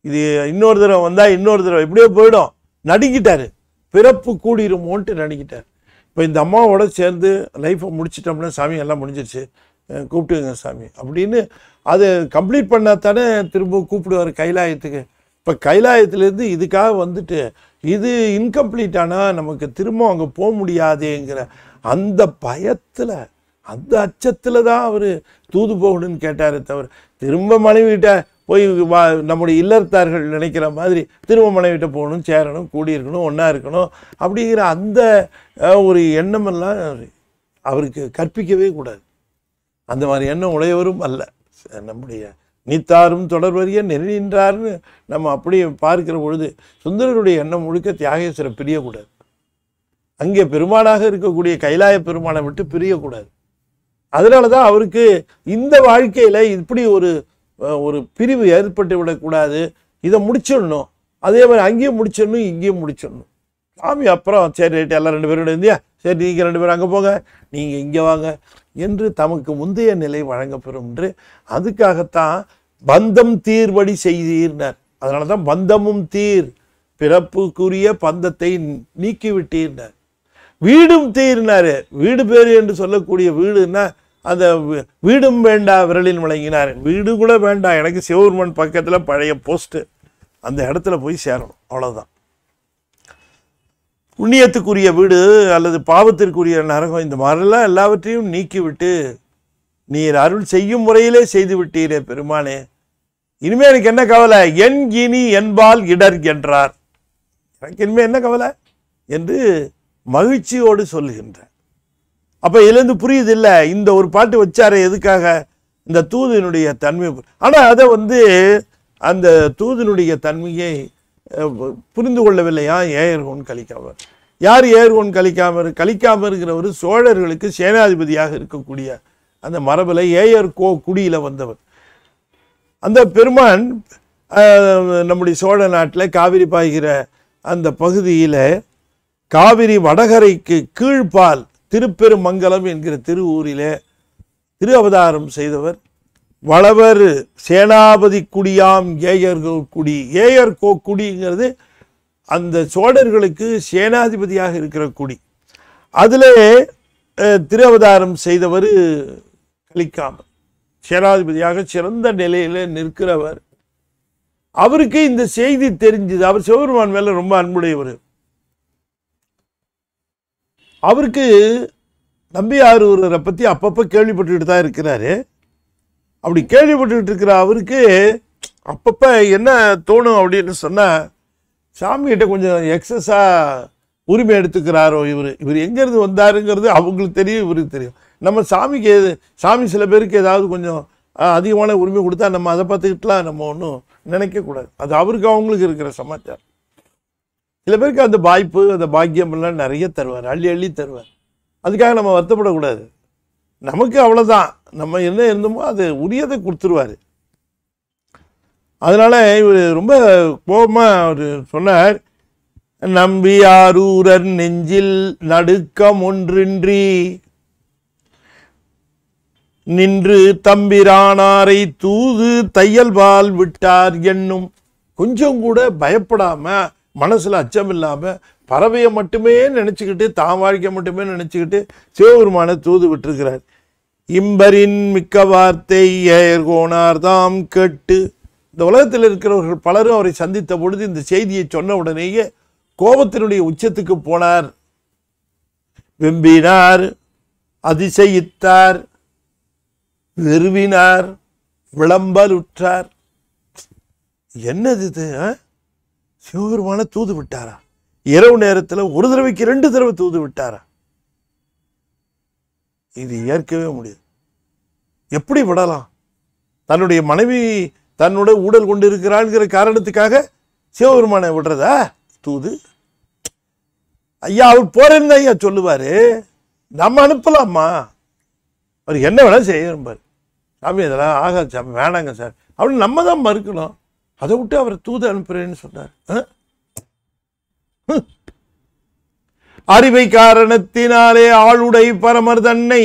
இது இன்னொரு தடவை வந்தால் இன்னொரு தடவை இப்படியே போயிடும் நடுங்கிட்டார் பிறப்பு கூடிருமோன்ட்டு நடுங்கிட்டார் இப்போ இந்த அம்மாவோட சேர்ந்து லைஃப்பை முடிச்சிட்டோம்னா சாமி எல்லாம் முடிஞ்சிருச்சு கூப்பிட்டுங்க சாமி அப்படின்னு அது கம்ப்ளீட் பண்ணால் தானே திரும்ப கூப்பிடுவார் கைலாயத்துக்கு இப்போ கைலாயத்துலேருந்து இதுக்காக வந்துட்டு இது இன்கம்ப்ளீட் ஆனால் நமக்கு திரும்ப அங்கே போக முடியாதேங்கிற அந்த பயத்தில் அந்த அச்சத்தில் தான் அவர் தூது போகணும்னு கேட்டார் தவிர திரும்ப மனைவிட்ட போய் வா நம்முடைய இல்லத்தார்கள் நினைக்கிற மாதிரி திரும்ப விட்டு போகணும் சேரணும் கூடியிருக்கணும் ஒன்றா இருக்கணும் அப்படிங்கிற அந்த ஒரு எண்ணமெல்லாம் அவருக்கு கற்பிக்கவே கூடாது அந்த மாதிரி எண்ணம் உடையவரும் அல்ல நம்முடைய நீத்தாரும் தொடர்வரிய நின்றார்னு நம்ம அப்படியே பார்க்கிற பொழுது சுந்தரருடைய எண்ணம் முழுக்க தியாகேஸ்வரர் பிரியக்கூடாது அங்கே பெருமானாக இருக்கக்கூடிய கைலாய பெருமானை விட்டு பிரியக்கூடாது அதனால தான் அவருக்கு இந்த வாழ்க்கையில் இப்படி ஒரு ஒரு பிரிவு ஏற்பட்டு விடக்கூடாது இதை முடிச்சிடணும் அதே மாதிரி அங்கேயும் முடிச்சிடணும் இங்கேயும் முடிச்சிடணும் சாமி அப்புறம் சரி ரைட்டு எல்லாம் ரெண்டு பேரும் இருந்தியா சரி நீங்கள் ரெண்டு பேரும் அங்கே போங்க நீங்கள் இங்கே வாங்க என்று தமக்கு முந்தைய நிலை வழங்கப்பெறும் என்று அதுக்காகத்தான் பந்தம் தீர்வடி செய்தீர்னர் அதனால தான் பந்தமும் தீர் பிறப்புக்குரிய பந்தத்தை நீக்கிவிட்டீர்னர் வீடும் தீர்னாரு வீடு பேர் என்று சொல்லக்கூடிய வீடுன்னா அந்த வீடும் வேண்டா விரலில் முழங்கினார் வீடு கூட வேண்டாம் எனக்கு சிவபெருமன் பக்கத்தில் பழைய போஸ்ட்டு அந்த இடத்துல போய் சேரணும் அவ்வளோதான் புண்ணியத்துக்குரிய வீடு அல்லது பாவத்திற்குரிய நரகம் இந்த மாதிரிலாம் எல்லாவற்றையும் நீக்கிவிட்டு நீர் அருள் செய்யும் முறையிலே செய்து விட்டீரே பெருமானே இனிமேல் எனக்கு என்ன கவலை என் இனி என்பால் இடர் என்றார் எனக்கு இனிமேல் என்ன கவலை என்று மகிழ்ச்சியோடு சொல்லுகின்றார் அப்போ இதுலேருந்து புரியுது இல்லை இந்த ஒரு பாட்டு வச்சாரு எதுக்காக இந்த தூதினுடைய தன்மை ஆனால் அதை வந்து அந்த தூதினுடைய தன்மையை புரிந்து கொள்ளவில்லையா ஏர்கோன் கலிக்காமர் யார் ஏர்கோன் கலிக்காமர் கழிக்காமல் இருக்கிறவர் சோழர்களுக்கு சேனாதிபதியாக இருக்கக்கூடிய அந்த மரபில் ஏயர் கோ குடியில் வந்தவர் அந்த பெருமான் நம்முடைய சோழ நாட்டில் காவிரி பாய்கிற அந்த பகுதியில் காவிரி வடகரைக்கு கீழ்ப்பால் திருப்பெருமங்கலம் என்கிற திருவூரிலே திரு அவதாரம் செய்தவர் வளவர் சேனாபதி குடியாம் ஏயர் குடி ஏயர் கோக்குடிங்கிறது அந்த சோழர்களுக்கு சேனாதிபதியாக இருக்கிற குடி அதில் திரு அவதாரம் செய்தவர் கலிக்காமல் சேனாதிபதியாக சிறந்த நிலையில் நிற்கிறவர் அவருக்கு இந்த செய்தி தெரிஞ்சது அவர் சிவபெருமான் மேலே ரொம்ப அன்புடையவர் அவருக்கு நம்பியாரூரரை பற்றி அப்பப்போ கேள்விப்பட்டுக்கிட்டு தான் இருக்கிறாரு அப்படி கேள்விப்பட்டுக்கிட்டு இருக்கிற அவருக்கு அப்பப்போ என்ன தோணும் அப்படின்னு சொன்னால் சாமிகிட்ட கொஞ்சம் எக்ஸஸாக உரிமை எடுத்துக்கிறாரோ இவர் இவர் எங்கேருந்து வந்தாருங்கிறது அவங்களுக்கு தெரியும் இவருக்கு தெரியும் நம்ம சாமிக்கு எது சாமி சில பேருக்கு ஏதாவது கொஞ்சம் அதிகமான உரிமை கொடுத்தா நம்ம அதை பார்த்துக்கிட்டலாம் நம்ம ஒன்றும் நினைக்கக்கூடாது அது அவருக்கு அவங்களுக்கு இருக்கிற சமாச்சாரம் சில பேருக்கு அந்த வாய்ப்பு அந்த பாக்கியமெல்லாம் நிறைய தருவார் அள்ளி அள்ளி தருவார் அதுக்காக நம்ம வருத்தப்படக்கூடாது நமக்கு அவ்வளோதான் நம்ம என்ன இருந்தோமோ அது உரியதை கொடுத்துருவார் அதனால் இவர் ரொம்ப கோபமாக அவர் சொன்னார் நம்பி ஆரூரர் நெஞ்சில் நடுக்கம் ஒன்றின்றி நின்று தம்பிரானாரை தூது தையல்வால் விட்டார் என்னும் கொஞ்சம் கூட பயப்படாமல் மனசில் அச்சம் இல்லாமல் பறவையை மட்டுமே நினச்சிக்கிட்டு தான் வாழ்க்கை மட்டுமே நினச்சிக்கிட்டு சிவபெருமான தூது விட்டுருக்கிறார் இம்பரின் மிக்க வார்த்தை ஏர்கோனார் தாம் கேட்டு இந்த உலகத்தில் இருக்கிறவர்கள் பலரும் அவரை சந்தித்த பொழுது இந்த செய்தியை சொன்ன உடனேயே கோபத்தினுடைய உச்சத்துக்கு போனார் வெம்பினார் அதிசயித்தார் விரும்பினார் விளம்பலுற்றார் என்னது இது சிவபெருமான தூது விட்டாரா இரவு நேரத்தில் ஒரு தடவைக்கு ரெண்டு தடவை தூது விட்டாரா இது ஏற்கவே முடியாது எப்படி விடலாம் தன்னுடைய மனைவி தன்னுடைய ஊடல் கொண்டு இருக்கிறாள்ங்கிற காரணத்துக்காக சிவபெருமானை விடுறதா தூது ஐயா அவர் போறேன்னு ஐயா சொல்லுவார் நம்ம அனுப்பலாமா அவர் என்ன வேணால் செய்யணும் பாரு சாமி இதெல்லாம் ஆகாது சாமி வேணாங்க சார் அப்படின்னு நம்ம தான் மறுக்கணும் அதை விட்டு அவர் தூது அனுப்புறேன்னு சொன்னார் அறிவை காரணத்தினாலே ஆளுடை பரமர் தன்னை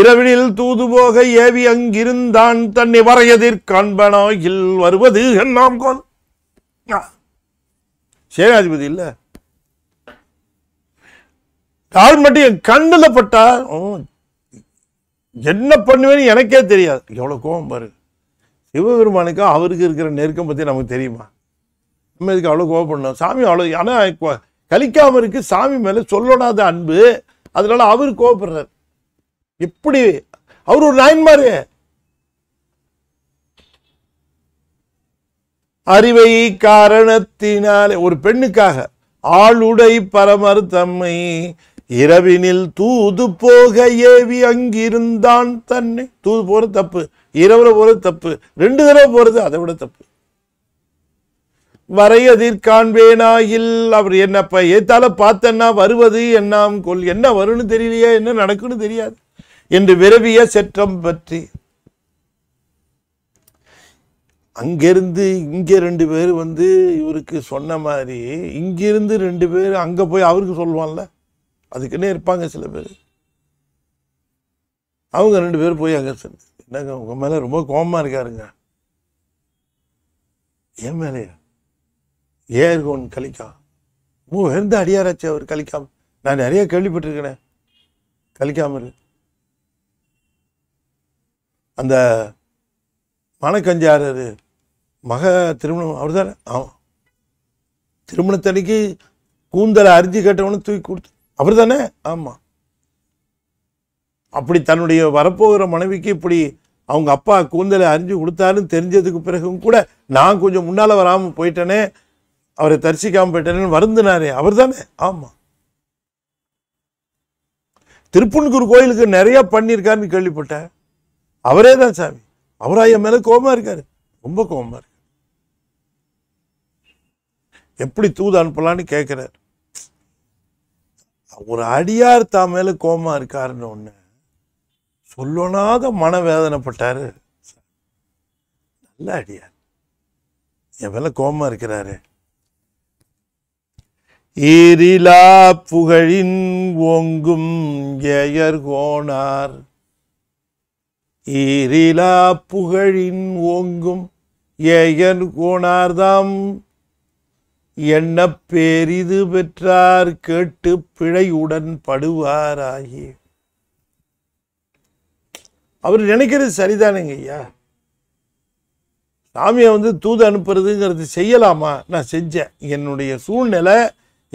இரவினில் தூது போக ஏவி அங்கிருந்தான் தன்னை வரையதிர் காண்பனாயில் வருவது என்னாம் கோல் சேனாதிபதி இல்லை ஆள் மட்டும் என் கண்ணில் பட்டா என்ன பண்ணுவேன்னு எனக்கே தெரியாது எவ்வளோ கோபம் பாருங்க சிவபெருமானுக்கும் அவருக்கு இருக்கிற நெருக்கம் பற்றி நமக்கு தெரியுமா நம்ம இதுக்கு அவ்வளோ கோவப்படணும் சாமி அவ்வளோ ஆனால் இருக்கு சாமி மேலே சொல்லோடாத அன்பு அதனால அவர் கோவப்படுறார் எப்படி அவர் ஒரு நாயன்மாரு அறிவை காரணத்தினாலே ஒரு பெண்ணுக்காக ஆளுடை பரமர் தம்மை இரவினில் தூது போக ஏவி அங்கிருந்தான் தன்னை தூது போற தப்பு இரவுல போகிறது தப்பு ரெண்டு தடவை போகிறது அதை விட தப்பு வரையதிற் காண்பேனாயில் அவர் என்னப்ப ஏத்தால பார்த்தன்னா வருவது என்னாம் கொள் என்ன வரும்னு தெரியலையா என்ன நடக்குன்னு தெரியாது என்று விரவிய செற்றம் பற்றி அங்கேருந்து இங்கே ரெண்டு பேர் வந்து இவருக்கு சொன்ன மாதிரி இங்கிருந்து ரெண்டு பேர் அங்கே போய் அவருக்கு சொல்லுவான்ல அதுக்குன்னே இருப்பாங்க சில பேர் அவங்க ரெண்டு பேரும் போய் அங்கே சேர்ந்து என்னங்க உங்கள் மேலே ரொம்ப கோபமாக இருக்காருங்க என் மேலையா ஏன் இருக்கும் உன் கலிக்கா மூவேர்ந்து அடியாராச்சு அவர் கலிக்காம நான் நிறைய கேள்விப்பட்டிருக்கிறேன் கலிக்காமரு அந்த மணக்கஞ்சாரர் மக திருமணம் அவர் தானே ஆமாம் திருமணத்தன்னைக்கு கூந்தலை அரிஞ்சு கேட்டவனு தூக்கி கொடுத்து அவர் தானே ஆமாம் அப்படி தன்னுடைய வரப்போகிற மனைவிக்கு இப்படி அவங்க அப்பா கூந்தலை அறிஞ்சு கொடுத்தாருன்னு தெரிஞ்சதுக்கு பிறகும் கூட நான் கொஞ்சம் முன்னால் வராமல் போயிட்டேனே அவரை தரிசிக்காமல் போயிட்டேனேன்னு வருந்தினாரே அவர் தானே ஆமாம் திருப்பூன்கூர் கோயிலுக்கு நிறையா பண்ணியிருக்காருன்னு கேள்விப்பட்டேன் அவரே தான் சாமி அவராக என் மேலே கோபமாக இருக்கார் ரொம்ப கோபமாக இருக்கு எப்படி தூது அனுப்பலான்னு கேட்குறாரு ஒரு அடியார் தா மேல கோமா இருக்காருன்னு ஒன்று சொல்லணாத மனவேதனைப்பட்டார் நல்ல அடியார் என் மேல கோமா இருக்கிறாரு ஏரிலா புகழின் ஓங்கும் ஏயர் கோணார் ஏரிலா புகழின் ஓங்கும் ஏயர் கோணார்தாம் என்ன பேரிது பெற்றார் கேட்டு பிழையுடன் படுவாராகி அவர் நினைக்கிறது சரிதானுங்க ஐயா சாமியை வந்து தூது அனுப்புறதுங்கிறது செய்யலாமா நான் செஞ்சேன் என்னுடைய சூழ்நிலை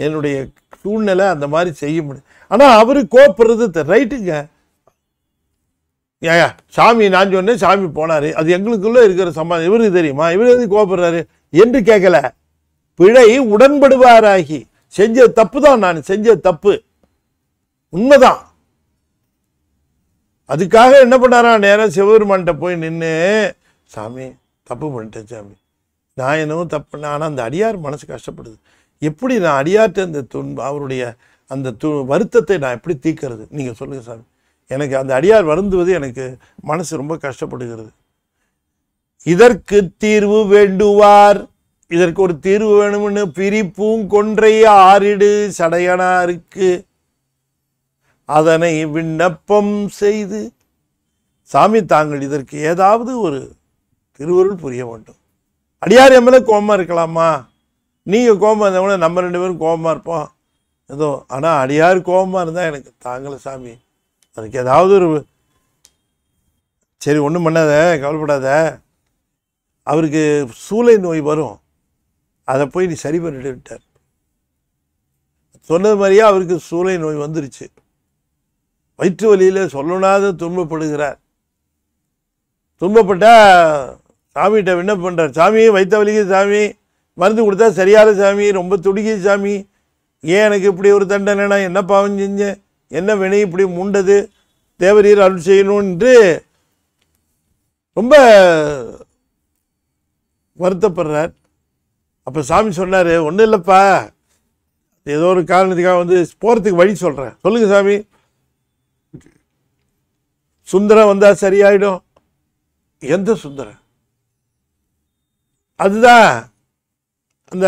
என்னுடைய சூழ்நிலை அந்த மாதிரி செய்ய முடியும் ஆனால் அவரு கோப்புறது ரைட்டுங்க ஏயா சாமி நான் சொன்னேன் சாமி போனார் அது எங்களுக்குள்ளே இருக்கிற சமாதி இவருக்கு தெரியுமா இவர் எது கோபப்படுறாரு என்று கேட்கல பிழை உடன்படுவாராகி செஞ்ச தப்பு தான் நான் செஞ்ச தப்பு உண்மைதான் அதுக்காக என்ன பண்ணாரா நேரம் சிவபெருமான்கிட்ட போய் நின்று சாமி தப்பு பண்ணிட்டேன் சாமி நான் என்னவும் தப்பு பண்ணேன் ஆனால் அந்த அடியார் மனசு கஷ்டப்படுது எப்படி நான் அடியாற்ற அந்த துன்ப அவருடைய அந்த து வருத்தத்தை நான் எப்படி தீக்கிறது நீங்கள் சொல்லுங்கள் சாமி எனக்கு அந்த அடியார் வருந்துவது எனக்கு மனசு ரொம்ப கஷ்டப்படுகிறது இதற்கு தீர்வு வேண்டுவார் இதற்கு ஒரு தீர்வு வேணும்னு பிரிப்பும் கொன்றைய ஆறிடு சடையனாருக்கு அதனை விண்ணப்பம் செய்து சாமி தாங்கள் இதற்கு ஏதாவது ஒரு திருவருள் புரிய வேண்டும் அடியார் எம்எல்ஏ கோபமாக இருக்கலாமா நீங்கள் கோபமாக கூட நம்ம ரெண்டு பேரும் கோபமாக இருப்போம் ஏதோ ஆனால் அடியார் கோபமாக இருந்தால் எனக்கு தாங்களே சாமி அதுக்கு ஏதாவது ஒரு சரி ஒன்றும் பண்ணாத கவலைப்படாத அவருக்கு சூளை நோய் வரும் அதை போய் நீ சரி பண்ணிட்டு விட்டார் சொன்னது மாதிரியே அவருக்கு சூளை நோய் வந்துருச்சு வயிற்று வலியில் சொல்லணாத துன்பப்படுகிறார் துன்பப்பட்டால் சாமிகிட்ட விண்ணப்பம் பண்ணுறார் சாமி வைத்த வலிக்கு சாமி மருந்து கொடுத்தா சரியான சாமி ரொம்ப துடிக்கி சாமி ஏன் எனக்கு இப்படி ஒரு தண்டனைனா என்ன பாவம் செஞ்சேன் என்ன வினை இப்படி முண்டது தேவரீர் அருள் செய்யணும் என்று ரொம்ப வருத்தப்படுறார் அப்போ சாமி சொன்னார் ஒன்றும் இல்லைப்பா ஏதோ ஒரு காரணத்துக்காக வந்து போகிறதுக்கு வழி சொல்கிறேன் சொல்லுங்கள் சாமி சுந்தரம் வந்தால் சரியாயிடும் எந்த சுந்தரம் அதுதான் அந்த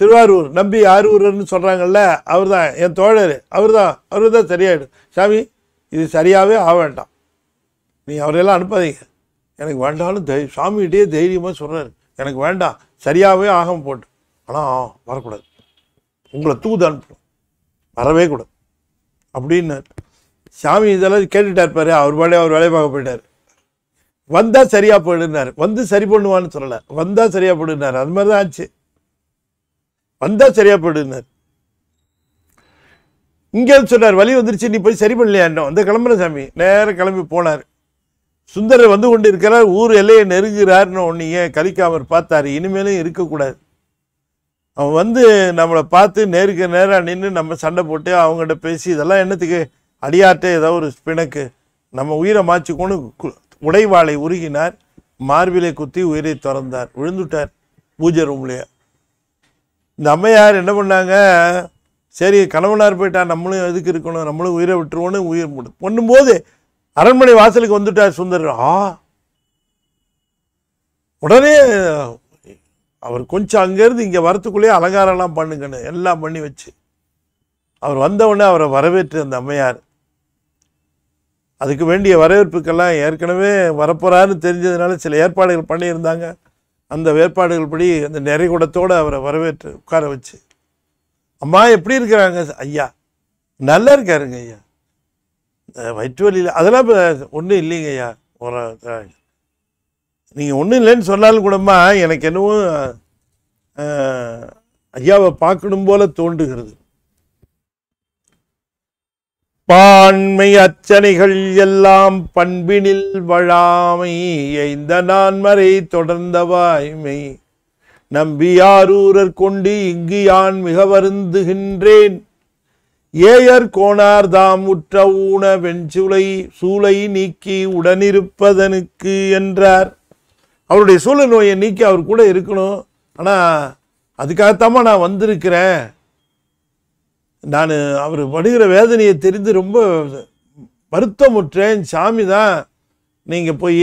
திருவாரூர் நம்பி ஆரூர்னு சொல்கிறாங்கல்ல அவர் தான் என் தோழர் அவர் தான் அவர் தான் சரியாயிடும் சாமி இது சரியாகவே ஆக வேண்டாம் நீ அவரையெல்லாம் அனுப்பாதீங்க எனக்கு வேண்டாலும் தை சாமிகிட்டே தைரியமாக சொல்கிறாரு எனக்கு வேண்டாம் சரியாகவே ஆகாமல் போட்டு ஆனால் வரக்கூடாது உங்களை தூது அனுப்பணும் வரவே கூடாது அப்படின்னு சாமி இதெல்லாம் கேட்டுட்டார் பாரு அவர் பாடே அவர் வேலையை பார்க்க போயிட்டார் வந்தால் சரியாக போயிடுனார் வந்து சரி பண்ணுவான்னு சொல்லலை வந்தால் சரியாக போயிடுனார் அது மாதிரி தான் ஆச்சு வந்தால் சரியாக போயிடுனார் இங்கே சொன்னார் வழி வந்துருச்சு நீ போய் சரி பண்ணலையாண்டோம் வந்து கிளம்புற சாமி நேராக கிளம்பி போனார் சுந்தரர் வந்து கொண்டு இருக்கிறார் ஊர் எல்லையை நெருங்குகிறார்னு ஏன் கலிக்காமர் பார்த்தார் இனிமேலும் இருக்கக்கூடாது அவன் வந்து நம்மளை பார்த்து நேருக்கு நேராக நின்று நம்ம சண்டை போட்டு அவங்ககிட்ட பேசி இதெல்லாம் என்னத்துக்கு அடியாட்டே ஏதோ ஒரு பிணக்கு நம்ம உயிரை மாச்சிக்கொண்டு உடைவாளை உருகினார் மார்பிலை குத்தி உயிரை திறந்தார் விழுந்துட்டார் பூஜை ரூம்லேயே இந்த அம்மையார் என்ன பண்ணாங்க சரி கணவனார் போயிட்டா நம்மளும் எதுக்கு இருக்கணும் நம்மளும் உயிரை விட்டுருவோன்னு உயிர் முடு பண்ணும்போது அரண்மனை வாசலுக்கு வந்துட்டார் சுந்தரர் ஆ உடனே அவர் கொஞ்சம் அங்கேருந்து இங்கே வரத்துக்குள்ளேயே அலங்காரம்லாம் பண்ணுங்கன்னு எல்லாம் பண்ணி வச்சு அவர் வந்தவுடனே அவரை வரவேற்று அந்த அம்மையார் அதுக்கு வேண்டிய வரவேற்புக்கெல்லாம் ஏற்கனவே வரப்போகிறாருன்னு தெரிஞ்சதுனால சில ஏற்பாடுகள் பண்ணியிருந்தாங்க அந்த ஏற்பாடுகள் படி அந்த நிறைகுடத்தோடு அவரை வரவேற்று உட்கார வச்சு அம்மா எப்படி இருக்கிறாங்க ஐயா நல்லா இருக்காருங்க ஐயா வயிற்று இல்லை அதெல்லாம் ஒன்றும் இல்லைங்கய்யா ஒரு நீங்கள் ஒன்றும் இல்லைன்னு சொன்னாலும் கூடம்மா எனக்கு என்னவோ ஐயாவை பார்க்கணும் போல தோன்றுகிறது பான்மை அச்சனைகள் எல்லாம் பண்பினில் வழாமை எய்ந்த நான்மறை தொடர்ந்தவாய்மை நம்பி யாரூரர் கொண்டு இங்கு யான் மிக வருந்துகின்றேன் ஏயர் கோணார் தாம் உற்ற ஊன வெஞ்சுளை சூளை நீக்கி உடனிருப்பதனுக்கு என்றார் அவருடைய சூழல் நோயை நீக்கி அவர் கூட இருக்கணும் ஆனால் அதுக்காகத்தாம்மா நான் வந்திருக்கிறேன் நான் அவர் படுகிற வேதனையை தெரிந்து ரொம்ப வருத்தமுற்றேன் சாமி தான் நீங்கள் போய்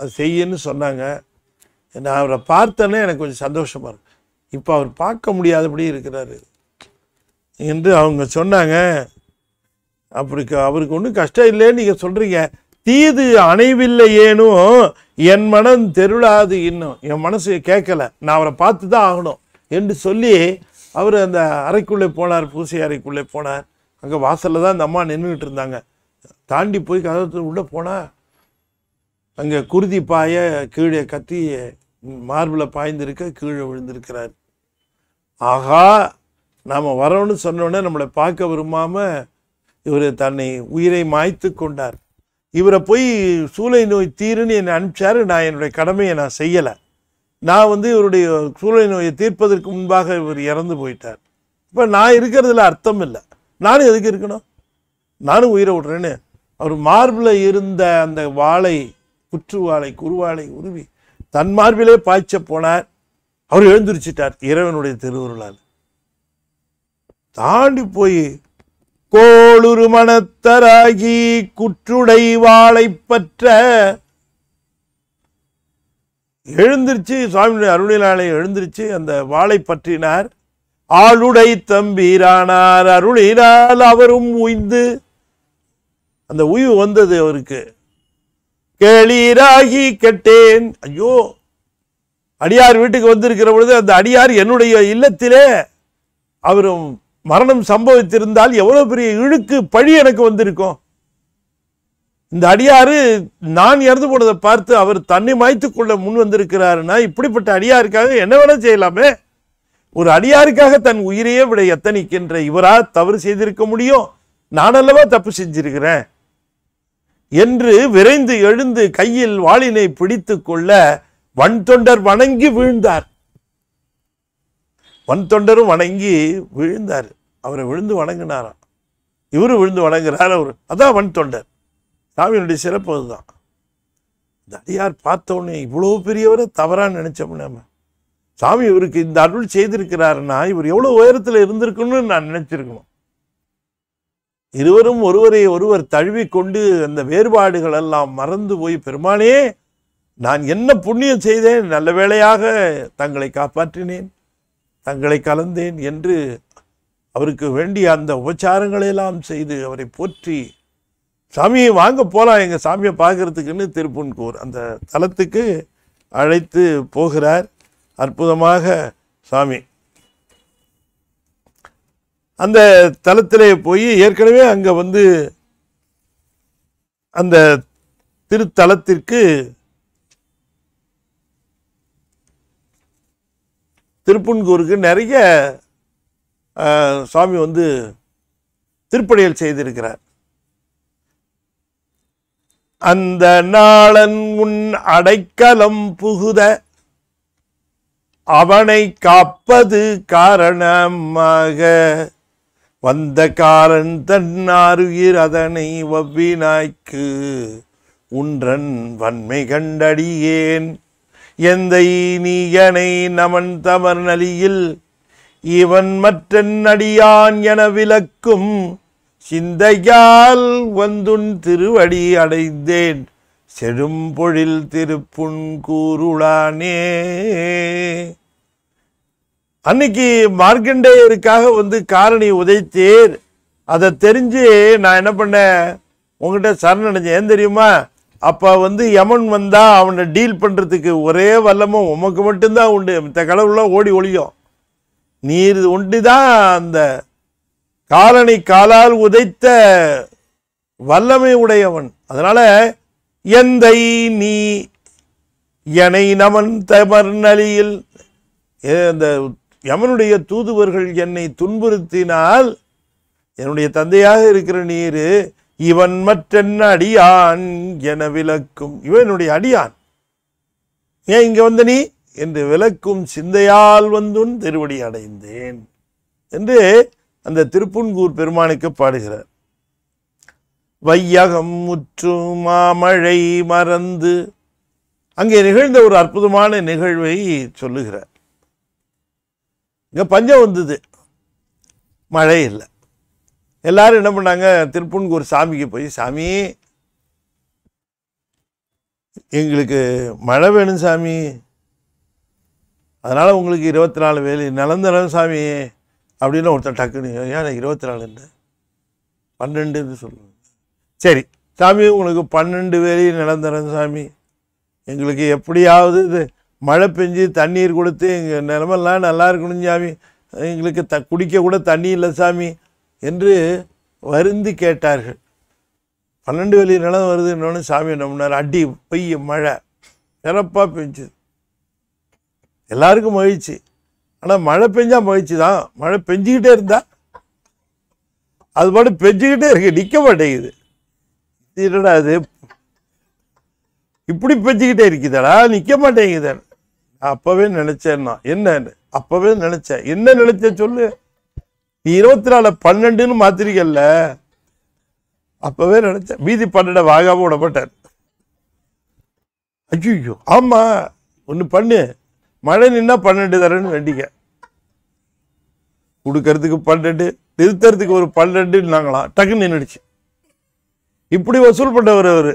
அது செய்யன்னு சொன்னாங்க நான் அவரை பார்த்தேன்னே எனக்கு கொஞ்சம் சந்தோஷமாக இருக்கும் இப்போ அவர் பார்க்க முடியாதபடி இருக்கிறாரு என்று அவங்க சொன்னாங்க அப்படி அவருக்கு ஒன்றும் கஷ்டம் இல்லைன்னு நீங்கள் சொல்கிறீங்க தீது அணைவில்லையேனும் என் மனம் தெருளாது இன்னும் என் மனசு கேட்கல நான் அவரை பார்த்து தான் ஆகணும் என்று சொல்லி அவர் அந்த அறைக்குள்ளே போனார் பூசை அறைக்குள்ளே போனார் அங்கே வாசலில் தான் அந்த அம்மா நின்றுக்கிட்டு இருந்தாங்க தாண்டி போய் கதவு உள்ளே போனால் அங்கே குருதி பாய கீழே கத்தி மார்பில் பாய்ந்திருக்க கீழே விழுந்திருக்கிறார் ஆகா நாம் வரோன்னு சொன்னோடனே நம்மளை பார்க்க விரும்பாமல் இவர் தன்னை உயிரை மாய்த்து கொண்டார் இவரை போய் சூளை நோய் தீருன்னு என்னை அனுப்பிச்சாரு நான் என்னுடைய கடமையை நான் செய்யலை நான் வந்து இவருடைய சூளை நோயை தீர்ப்பதற்கு முன்பாக இவர் இறந்து போயிட்டார் இப்போ நான் இருக்கிறதுல அர்த்தம் இல்லை நானும் எதுக்கு இருக்கணும் நானும் உயிரை விட்றேன்னு அவர் மார்பில் இருந்த அந்த வாழை குற்றுவாளை குருவாளை உருவி தன் மார்பிலே பாய்ச்ச போனார் அவர் எழுந்திருச்சிட்டார் இறைவனுடைய திருவுருளால் தாண்டி போய் கோளுரு மனத்தராகி குற்றுடை வாழை பற்ற எழுந்திருச்சு சுவாமியுடைய அருளினாலே எழுந்திருச்சு அந்த வாளை பற்றினார் ஆளுடை தம்பீரானார் அருளினால் அவரும் உய்ந்து அந்த உய்வு வந்தது அவருக்கு கேளீராகி கெட்டேன் ஐயோ அடியார் வீட்டுக்கு வந்திருக்கிற பொழுது அந்த அடியார் என்னுடைய இல்லத்திலே அவரும் மரணம் சம்பவித்திருந்தால் எவ்வளோ பெரிய இழுக்கு பழி எனக்கு வந்திருக்கும் இந்த அடியாறு நான் இறந்து போனதை பார்த்து அவர் தன்னை மாய்த்து கொள்ள முன் வந்திருக்கிறாருன்னா இப்படிப்பட்ட அடியாருக்காக என்ன வேணால் செய்யலாமே ஒரு அடியாருக்காக தன் உயிரையே விட எத்தனைக்கின்ற இவரா தவறு செய்திருக்க முடியும் நானல்லவா தப்பு செஞ்சிருக்கிறேன் என்று விரைந்து எழுந்து கையில் வாளினை பிடித்து கொள்ள வன்தொண்டர் வணங்கி வீழ்ந்தார் வன் தொண்டரும் வணங்கி விழுந்தார் அவரை விழுந்து வணங்கினாராம் இவரும் விழுந்து வணங்குறார் அவர் அதான் வன் தொண்டர் சாமியினுடைய சிறப்பு அதுதான் இந்த அடியார் பார்த்தோன்னே இவ்வளோ பெரியவரை தவறான்னு நினச்சோம் நம்ம சாமி இவருக்கு இந்த அருள் செய்திருக்கிறாருன்னா இவர் எவ்வளோ உயரத்தில் இருந்திருக்குன்னு நான் நினச்சிருக்கணும் இருவரும் ஒருவரை ஒருவர் தழுவிக்கொண்டு அந்த வேறுபாடுகள் எல்லாம் மறந்து போய் பெருமானே நான் என்ன புண்ணியம் செய்தேன் நல்ல வேளையாக தங்களை காப்பாற்றினேன் தங்களை கலந்தேன் என்று அவருக்கு வேண்டிய அந்த உபச்சாரங்களையெல்லாம் செய்து அவரை போற்றி சாமியை வாங்க போகலாம் எங்கள் சாமியை பார்க்குறதுக்குன்னு திருப்புன்கூர் அந்த தலத்துக்கு அழைத்து போகிறார் அற்புதமாக சாமி அந்த தலத்திலே போய் ஏற்கனவே அங்கே வந்து அந்த திருத்தலத்திற்கு திருப்புன்கூருக்கு நிறைய சுவாமி வந்து திருப்பணிகள் செய்திருக்கிறார் அந்த நாளன் உன் அடைக்கலம் புகுத அவனை காப்பது காரணமாக வந்த காரன் தன்னாருயிர் அதனை ஒவ்வினாய்க்கு உன்றன் வன்மை கண்டடியேன் எந்தை நீயனை நமன் தமர் நலியில் இவன் மற்ற அடியான் என விளக்கும் சிந்தையால் வந்துன் திருவடி அடைந்தேன் செடும்பொழில் திருப்புண் கூருளானே அன்னைக்கு மார்க்கண்டேயருக்காக வந்து காரணி உதைத்தேர் அதை தெரிஞ்சு நான் என்ன பண்ணேன் உங்ககிட்ட சரணடைஞ்சேன் ஏன் தெரியுமா அப்போ வந்து யமன் வந்தால் அவனை டீல் பண்ணுறதுக்கு ஒரே வல்லமும் உமக்கு மட்டும்தான் உண்டு மித்த கடவுள்லாம் ஓடி ஒழியும் நீர் உண்டு தான் அந்த காலனை காலால் உதைத்த வல்லமை உடையவன் அதனால் எந்தை நீ எனை நமன் தமர் நலியில் இந்த யமனுடைய தூதுவர்கள் என்னை துன்புறுத்தினால் என்னுடைய தந்தையாக இருக்கிற நீர் இவன் மற்றென்ன அடியான் என விளக்கும் இவனுடைய அடியான் ஏன் இங்கே வந்த நீ என்று விளக்கும் சிந்தையால் வந்துன் திருவடி அடைந்தேன் என்று அந்த திருப்புன்கூர் பெருமானுக்கு பாடுகிறார் வையகம் முற்று மாமழை மறந்து அங்கே நிகழ்ந்த ஒரு அற்புதமான நிகழ்வை சொல்லுகிறார் இங்கே பஞ்சம் வந்தது மழை இல்லை எல்லாரும் என்ன பண்ணாங்க திருப்பூனுக்கு ஒரு சாமிக்கு போய் சாமி எங்களுக்கு மழை வேணும் சாமி அதனால் உங்களுக்கு இருபத்தி நாலு வேலி நிலந்தரம் சாமி அப்படின்னு ஒருத்தர் டக்குன்னு ஏன் இருபத்தி நாலுன்னு பன்னெண்டுன்னு சொல்லுவாங்க சரி சாமி உங்களுக்கு பன்னெண்டு வேலி நிலந்தரம் சாமி எங்களுக்கு எப்படியாவது இது மழை பெஞ்சு தண்ணீர் கொடுத்து எங்கள் நிலமெல்லாம் நல்லா இருக்கணும் சாமி எங்களுக்கு த குடிக்க கூட தண்ணி இல்லை சாமி என்று வருந்தி கேட்டார்கள் பன்னெண்டு வெளி நிலம் வருது என்ன சாமி என்ன அடி பெய்ய மழை சிறப்பாக பெஞ்சுது எல்லாருக்கும் மகிழ்ச்சி ஆனால் மழை பெஞ்சால் மகிழ்ச்சி தான் மழை பெஞ்சிக்கிட்டே இருந்தா அது பாடு பெஞ்சுக்கிட்டே இருக்கு நிற்க மாட்டேங்குது என்னடா அது இப்படி பெஞ்சுக்கிட்டே இருக்குதாடா நிற்க மாட்டேங்குதான் அப்போவே நினச்சேன்னா என்னன்னு அப்போவே நினச்சேன் என்ன நினச்ச சொல்லு நீ இருபத்தி நாலு பன்னெண்டுன்னு மாத்திரிக்கல்ல அப்பவே நினைச்சேன் மீதி பன்னெண்ட வாகாம விடப்பட்டார் ஐயோ ஆமா ஒண்ணு பண்ணு மழை நின்னா பன்னெண்டு தரேன்னு வேண்டிக்க கொடுக்கறதுக்கு பன்னெண்டு நிறுத்துறதுக்கு ஒரு பன்னெண்டுன்னு நாங்களாம் டக்குன்னு நின்றுடுச்சு இப்படி வசூல் பண்ணவர் அவர்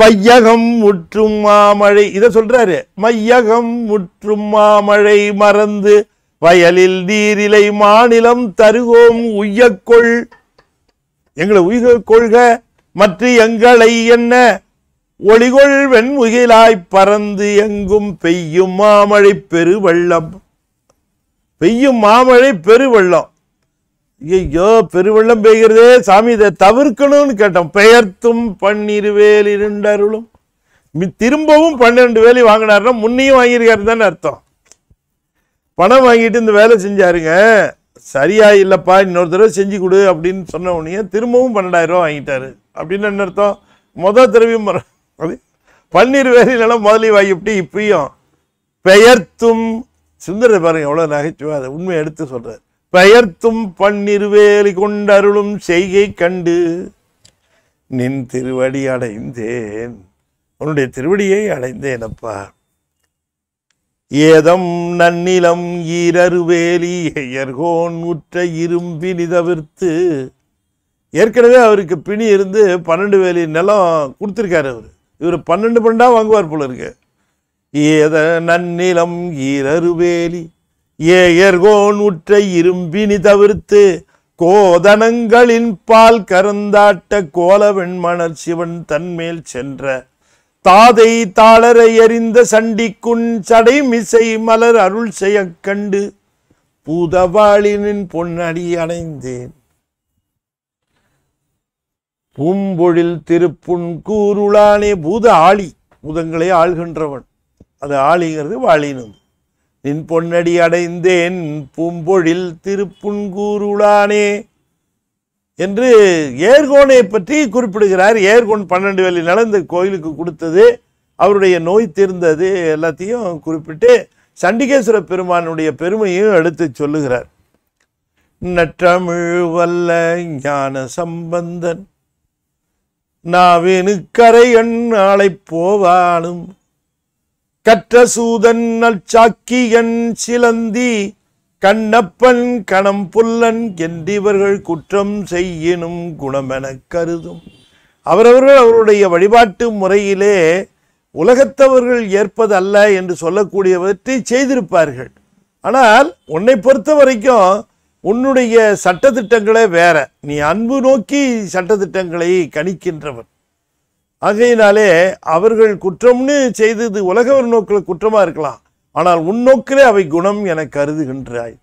பையகம் முற்றும் மாமழை இதை சொல்றாரு மையகம் முற்றும் மாமழை மறந்து வயலில் நீரிலை மாநிலம் தருவோம் உய்யக்கொள் எங்களை உயிர் கொள்க மற்ற எங்களை என்ன ஒளிகொள் வெண்முகிலாய் பறந்து எங்கும் பெய்யும் மாமழை பெருவெள்ளம் பெய்யும் மாமழை பெருவெள்ளம் ஐயோ பெருவெள்ளம் பெய்கிறதே சாமி இதை தவிர்க்கணும்னு கேட்டோம் பெயர்த்தும் வேலி இருண்டருளும் திரும்பவும் பன்னெண்டு வேலி வாங்கினார்னா முன்னையும் வாங்கியிருக்காரு தானே அர்த்தம் பணம் வாங்கிட்டு இந்த வேலை செஞ்சாருங்க சரியா இல்லைப்பா இன்னொரு தடவை செஞ்சு கொடு அப்படின்னு சொன்ன உடனே திரும்பவும் பன்னெண்டாயிரம் ரூபா வாங்கிட்டாரு அப்படின்னு என்ன அர்த்தம் மொதல் தடவையும் அது பன்னீர் வேலையிலலாம் முதலீ வாங்கிவிட்டு இப்பயும் பெயர்த்தும் சுந்தர பாருங்க எவ்வளோ நகைச்சுவா அதை உண்மை எடுத்து சொல்கிறார் பெயர்த்தும் பன்னிருவேலி அருளும் செய்கை கண்டு நின் திருவடி அடைந்தேன் உன்னுடைய திருவடியை அடைந்தேனப்பா ஏதம் நன்னிலம் ஈரருவேலி எயர்கோன் உற்ற இரும்பினி தவிர்த்து ஏற்கனவே அவருக்கு பிணி இருந்து பன்னெண்டு வேலி நிலம் கொடுத்துருக்காரு அவர் இவர் பன்னெண்டு பண்டாக வாங்குவார் போல இருக்கு ஏத நன்னிலம் ஈரருவேலி ஏயர்கோன் உற்ற இரும்பினி தவிர்த்து கோதனங்களின் பால் கருந்தாட்ட கோலவெண்மணர் சிவன் தன்மேல் சென்ற தாதை தாளரை எறிந்த சடை சடைமிசை மலர் அருள் செய்ய கண்டு பூதவாளினின் பொன்னடி அடைந்தேன் பூம்பொழில் திருப்புண் கூருளானே பூத ஆளி பூதங்களை ஆள்கின்றவன் அது ஆளிங்கிறது வாழினது நின் பொன்னடி அடைந்தேன் பூம்பொழில் திருப்புண் கூருளானே என்று ஏர்கோனை பற்றி குறிப்பிடுகிறார் ஏர்கோன் பன்னெண்டு வேலி நடந்த கோயிலுக்கு கொடுத்தது அவருடைய நோய் தீர்ந்தது எல்லாத்தையும் குறிப்பிட்டு சண்டிகேஸ்வர பெருமானுடைய பெருமையும் எடுத்து சொல்லுகிறார் நற்றமிழ் வல்ல ஞான சம்பந்தன் நாவேனு கரையன் ஆளை போவானும் கற்ற சூதன் நற்சாக்கியன் சிலந்தி கண்ணப்பன் கணம் புல்லன் என்றிவர்கள் குற்றம் செய்யினும் குணமென கருதும் அவரவர்கள் அவருடைய வழிபாட்டு முறையிலே உலகத்தவர்கள் ஏற்பது அல்ல என்று சொல்லக்கூடியவற்றை செய்திருப்பார்கள் ஆனால் உன்னை பொறுத்த வரைக்கும் உன்னுடைய சட்டத்திட்டங்களே வேற நீ அன்பு நோக்கி சட்டத்திட்டங்களை கணிக்கின்றவன் ஆகையினாலே அவர்கள் குற்றம்னு செய்தது உலகவர் நோக்கில் குற்றமாக இருக்கலாம் ஆனால் உன்னோக்கிலே அவை குணம் என கருதுகின்றாய்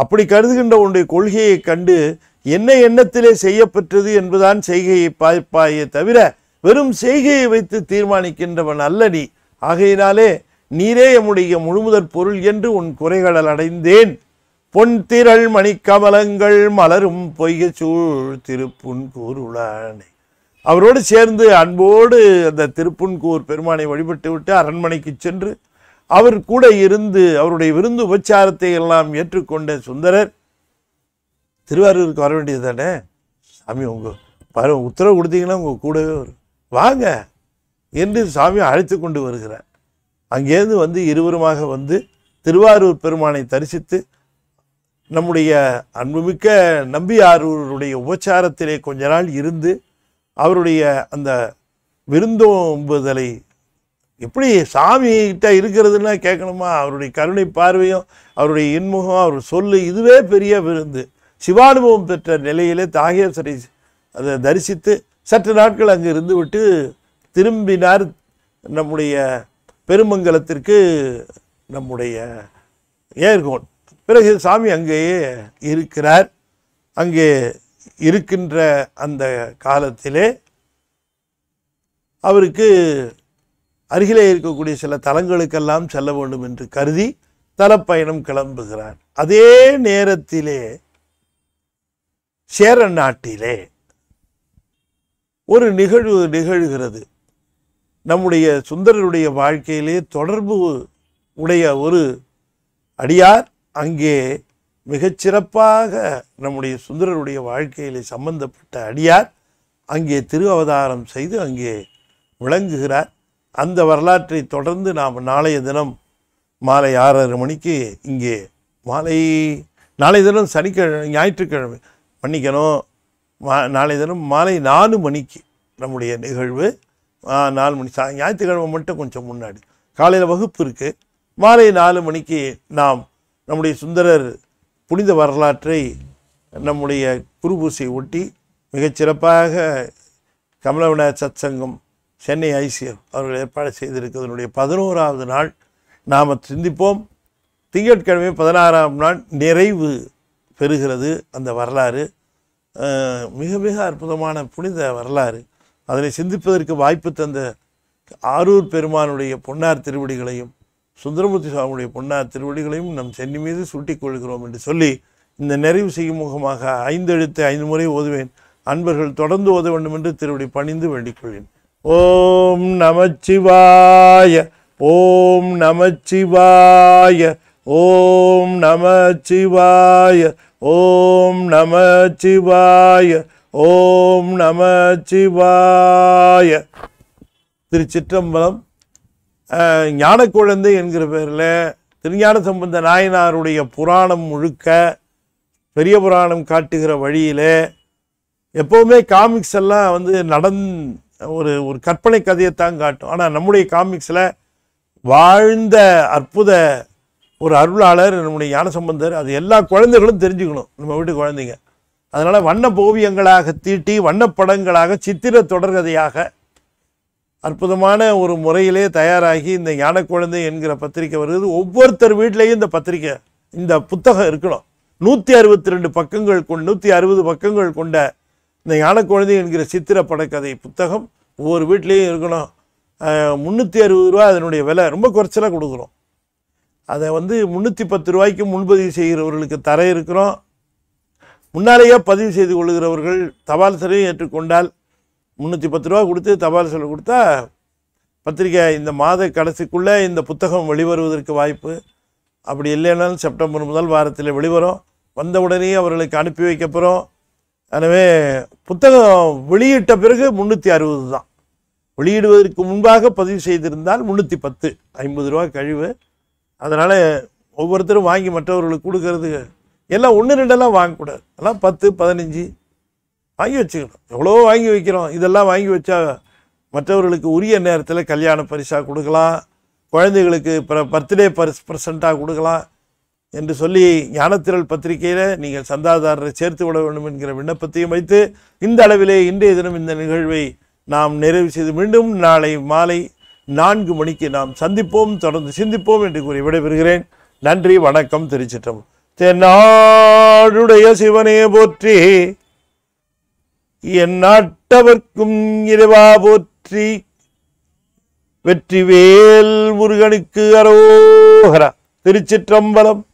அப்படி கருதுகின்ற உன்னுடைய கொள்கையை கண்டு என்ன எண்ணத்திலே செய்யப்பெற்றது என்பதான் செய்கையை பார்ப்பாயே தவிர வெறும் செய்கையை வைத்து தீர்மானிக்கின்றவன் அல்ல நீ ஆகையினாலே நீரே எம்முடைய முழுமுதற் பொருள் என்று உன் குறைகளல் அடைந்தேன் பொன் திரள் மணிக்கமலங்கள் மலரும் பொய்க சூழ் திருப்புன்கூருளானை அவரோடு சேர்ந்து அன்போடு அந்த திருப்புன்கூர் பெருமானை வழிபட்டு விட்டு அரண்மனைக்கு சென்று அவர் கூட இருந்து அவருடைய விருந்து உபச்சாரத்தை எல்லாம் ஏற்றுக்கொண்ட சுந்தரர் திருவாரூருக்கு வர வேண்டியது தானே சாமி உங்கள் பரவ உத்தரவு கொடுத்தீங்கன்னா உங்கள் கூடவே வரும் வாங்க என்று சாமி அழைத்து கொண்டு வருகிறார் அங்கேருந்து வந்து இருவருமாக வந்து திருவாரூர் பெருமானை தரிசித்து நம்முடைய அன்புமிக்க நம்பியாரூருடைய உபச்சாரத்திலே கொஞ்ச நாள் இருந்து அவருடைய அந்த விருந்தோம்புதலை எப்படி சாமிகிட்ட இருக்கிறதுன்னா கேட்கணுமா அவருடைய கருணை பார்வையும் அவருடைய இன்முகம் அவர் சொல்லு இதுவே பெரிய விருந்து சிவானுபவம் பெற்ற நிலையிலே தாகேசரை அதை தரிசித்து சற்று நாட்கள் அங்கே இருந்து விட்டு திரும்பினார் நம்முடைய பெருமங்கலத்திற்கு நம்முடைய ஏர்கோன் பிறகு சாமி அங்கேயே இருக்கிறார் அங்கே இருக்கின்ற அந்த காலத்திலே அவருக்கு அருகிலே இருக்கக்கூடிய சில தலங்களுக்கெல்லாம் செல்ல வேண்டும் என்று கருதி தலப்பயணம் கிளம்புகிறார் அதே நேரத்திலே சேர நாட்டிலே ஒரு நிகழ்வு நிகழ்கிறது நம்முடைய சுந்தரருடைய வாழ்க்கையிலே தொடர்பு உடைய ஒரு அடியார் அங்கே மிகச்சிறப்பாக நம்முடைய சுந்தரருடைய வாழ்க்கையிலே சம்பந்தப்பட்ட அடியார் அங்கே திரு அவதாரம் செய்து அங்கே விளங்குகிறார் அந்த வரலாற்றை தொடர்ந்து நாம் நாளைய தினம் மாலை ஆறரை மணிக்கு இங்கே மாலை நாளைய தினம் சனிக்கிழமை ஞாயிற்றுக்கிழமை மன்னிக்கணும் மா நாளைய தினம் மாலை நாலு மணிக்கு நம்முடைய நிகழ்வு நாலு மணி சா ஞாயிற்றுக்கிழமை மட்டும் கொஞ்சம் முன்னாடி காலையில் வகுப்பு இருக்குது மாலை நாலு மணிக்கு நாம் நம்முடைய சுந்தரர் புனித வரலாற்றை நம்முடைய குருபூசை ஒட்டி மிகச்சிறப்பாக கமலவிநாயகர் சத்சங்கம் சென்னை ஐசிஎஃப் அவர்கள் ஏற்பாடு செய்திருக்கிறதனுடைய பதினோராவது நாள் நாம் சிந்திப்போம் திங்கட்கிழமை பதினாறாம் நாள் நிறைவு பெறுகிறது அந்த வரலாறு மிக மிக அற்புதமான புனித வரலாறு அதனை சிந்திப்பதற்கு வாய்ப்பு தந்த ஆரூர் பெருமானுடைய பொன்னார் திருவடிகளையும் சுந்தரமூர்த்தி சுவாமியுடைய பொன்னார் திருவடிகளையும் நம் சென்னி மீது சுட்டிக்கொள்கிறோம் என்று சொல்லி இந்த நிறைவு செய்யும் முகமாக ஐந்தெழுத்து ஐந்து முறை ஓதுவேன் அன்பர்கள் தொடர்ந்து ஓத வேண்டும் என்று திருவடி பணிந்து வேண்டிக் கொள்வேன் ஓம் நமச்சிவாய ஓம் நமச்சிவாய ஓம் நமச்சிவாய ஓம் நமச்சிவாய ஓம் நமச்சிவாய திருச்சிற்றம்பலம் குழந்தை என்கிற பேரில் திருஞான சம்பந்த நாயனாருடைய புராணம் முழுக்க பெரிய புராணம் காட்டுகிற வழியில் எப்போவுமே காமிக்ஸ் எல்லாம் வந்து நடந் ஒரு ஒரு கற்பனை கதையை தான் காட்டும் ஆனால் நம்முடைய காமிக்ஸில் வாழ்ந்த அற்புத ஒரு அருளாளர் நம்முடைய ஞானசம்பந்தர் அது எல்லா குழந்தைகளும் தெரிஞ்சுக்கணும் நம்ம வீட்டு குழந்தைங்க அதனால் வண்ண ஓவியங்களாக தீட்டி வண்ணப்படங்களாக சித்திர தொடர்கதையாக அற்புதமான ஒரு முறையிலே தயாராகி இந்த ஞான குழந்தை என்கிற பத்திரிக்கை வருது ஒவ்வொருத்தர் வீட்லேயும் இந்த பத்திரிக்கை இந்த புத்தகம் இருக்கணும் நூற்றி அறுபத்தி ரெண்டு பக்கங்கள் கொண்டு நூற்றி அறுபது பக்கங்கள் கொண்ட இந்த யானைக்குழந்தை என்கிற சித்திர படக்கதை புத்தகம் ஒவ்வொரு வீட்லேயும் இருக்கணும் முந்நூற்றி அறுபது ரூபா அதனுடைய விலை ரொம்ப குறைச்சலாக கொடுக்குறோம் அதை வந்து முந்நூற்றி பத்து ரூபாய்க்கு முன்பதிவு செய்கிறவர்களுக்கு தர இருக்கிறோம் முன்னாலேயே பதிவு செய்து கொள்கிறவர்கள் தபால் சிலையும் ஏற்றுக்கொண்டால் முந்நூற்றி பத்து ரூபா கொடுத்து தபால் சிலை கொடுத்தா பத்திரிக்கை இந்த மாத கடைசிக்குள்ளே இந்த புத்தகம் வெளிவருவதற்கு வாய்ப்பு அப்படி இல்லைனாலும் செப்டம்பர் முதல் வாரத்தில் வெளிவரும் வந்தவுடனே அவர்களுக்கு அனுப்பி வைக்கப்புறோம் எனவே புத்தகம் வெளியிட்ட பிறகு முந்நூற்றி அறுபது தான் வெளியிடுவதற்கு முன்பாக பதிவு செய்திருந்தால் முந்நூற்றி பத்து ஐம்பது ரூபா கழிவு அதனால் ஒவ்வொருத்தரும் வாங்கி மற்றவர்களுக்கு கொடுக்கறது எல்லாம் ஒன்று ரெண்டெல்லாம் வாங்கக்கூடாது எல்லாம் பத்து பதினஞ்சு வாங்கி வச்சுக்கணும் எவ்வளோ வாங்கி வைக்கிறோம் இதெல்லாம் வாங்கி வச்சா மற்றவர்களுக்கு உரிய நேரத்தில் கல்யாண பரிசாக கொடுக்கலாம் குழந்தைகளுக்கு பர்த்டே பர்ஸ் ப்ரெசண்ட்டாக கொடுக்கலாம் என்று சொல்லி ஞானத்திரல் பத்திரிகையில் நீங்கள் சந்தாதாரரை சேர்த்து விட வேண்டும் என்கிற விண்ணப்பத்தையும் வைத்து இந்த அளவிலே இன்றைய தினம் இந்த நிகழ்வை நாம் நிறைவு செய்து மீண்டும் நாளை மாலை நான்கு மணிக்கு நாம் சந்திப்போம் தொடர்ந்து சிந்திப்போம் என்று கூறி விடைபெறுகிறேன் நன்றி வணக்கம் திருச்சிட்டம் தென்னாடுடைய சிவனே போற்றி என் நாட்டவர்க்கும் இறைவா போற்றி வெற்றிவேல் முருகனுக்கு அரோகரா திருச்சிற்றம்பலம்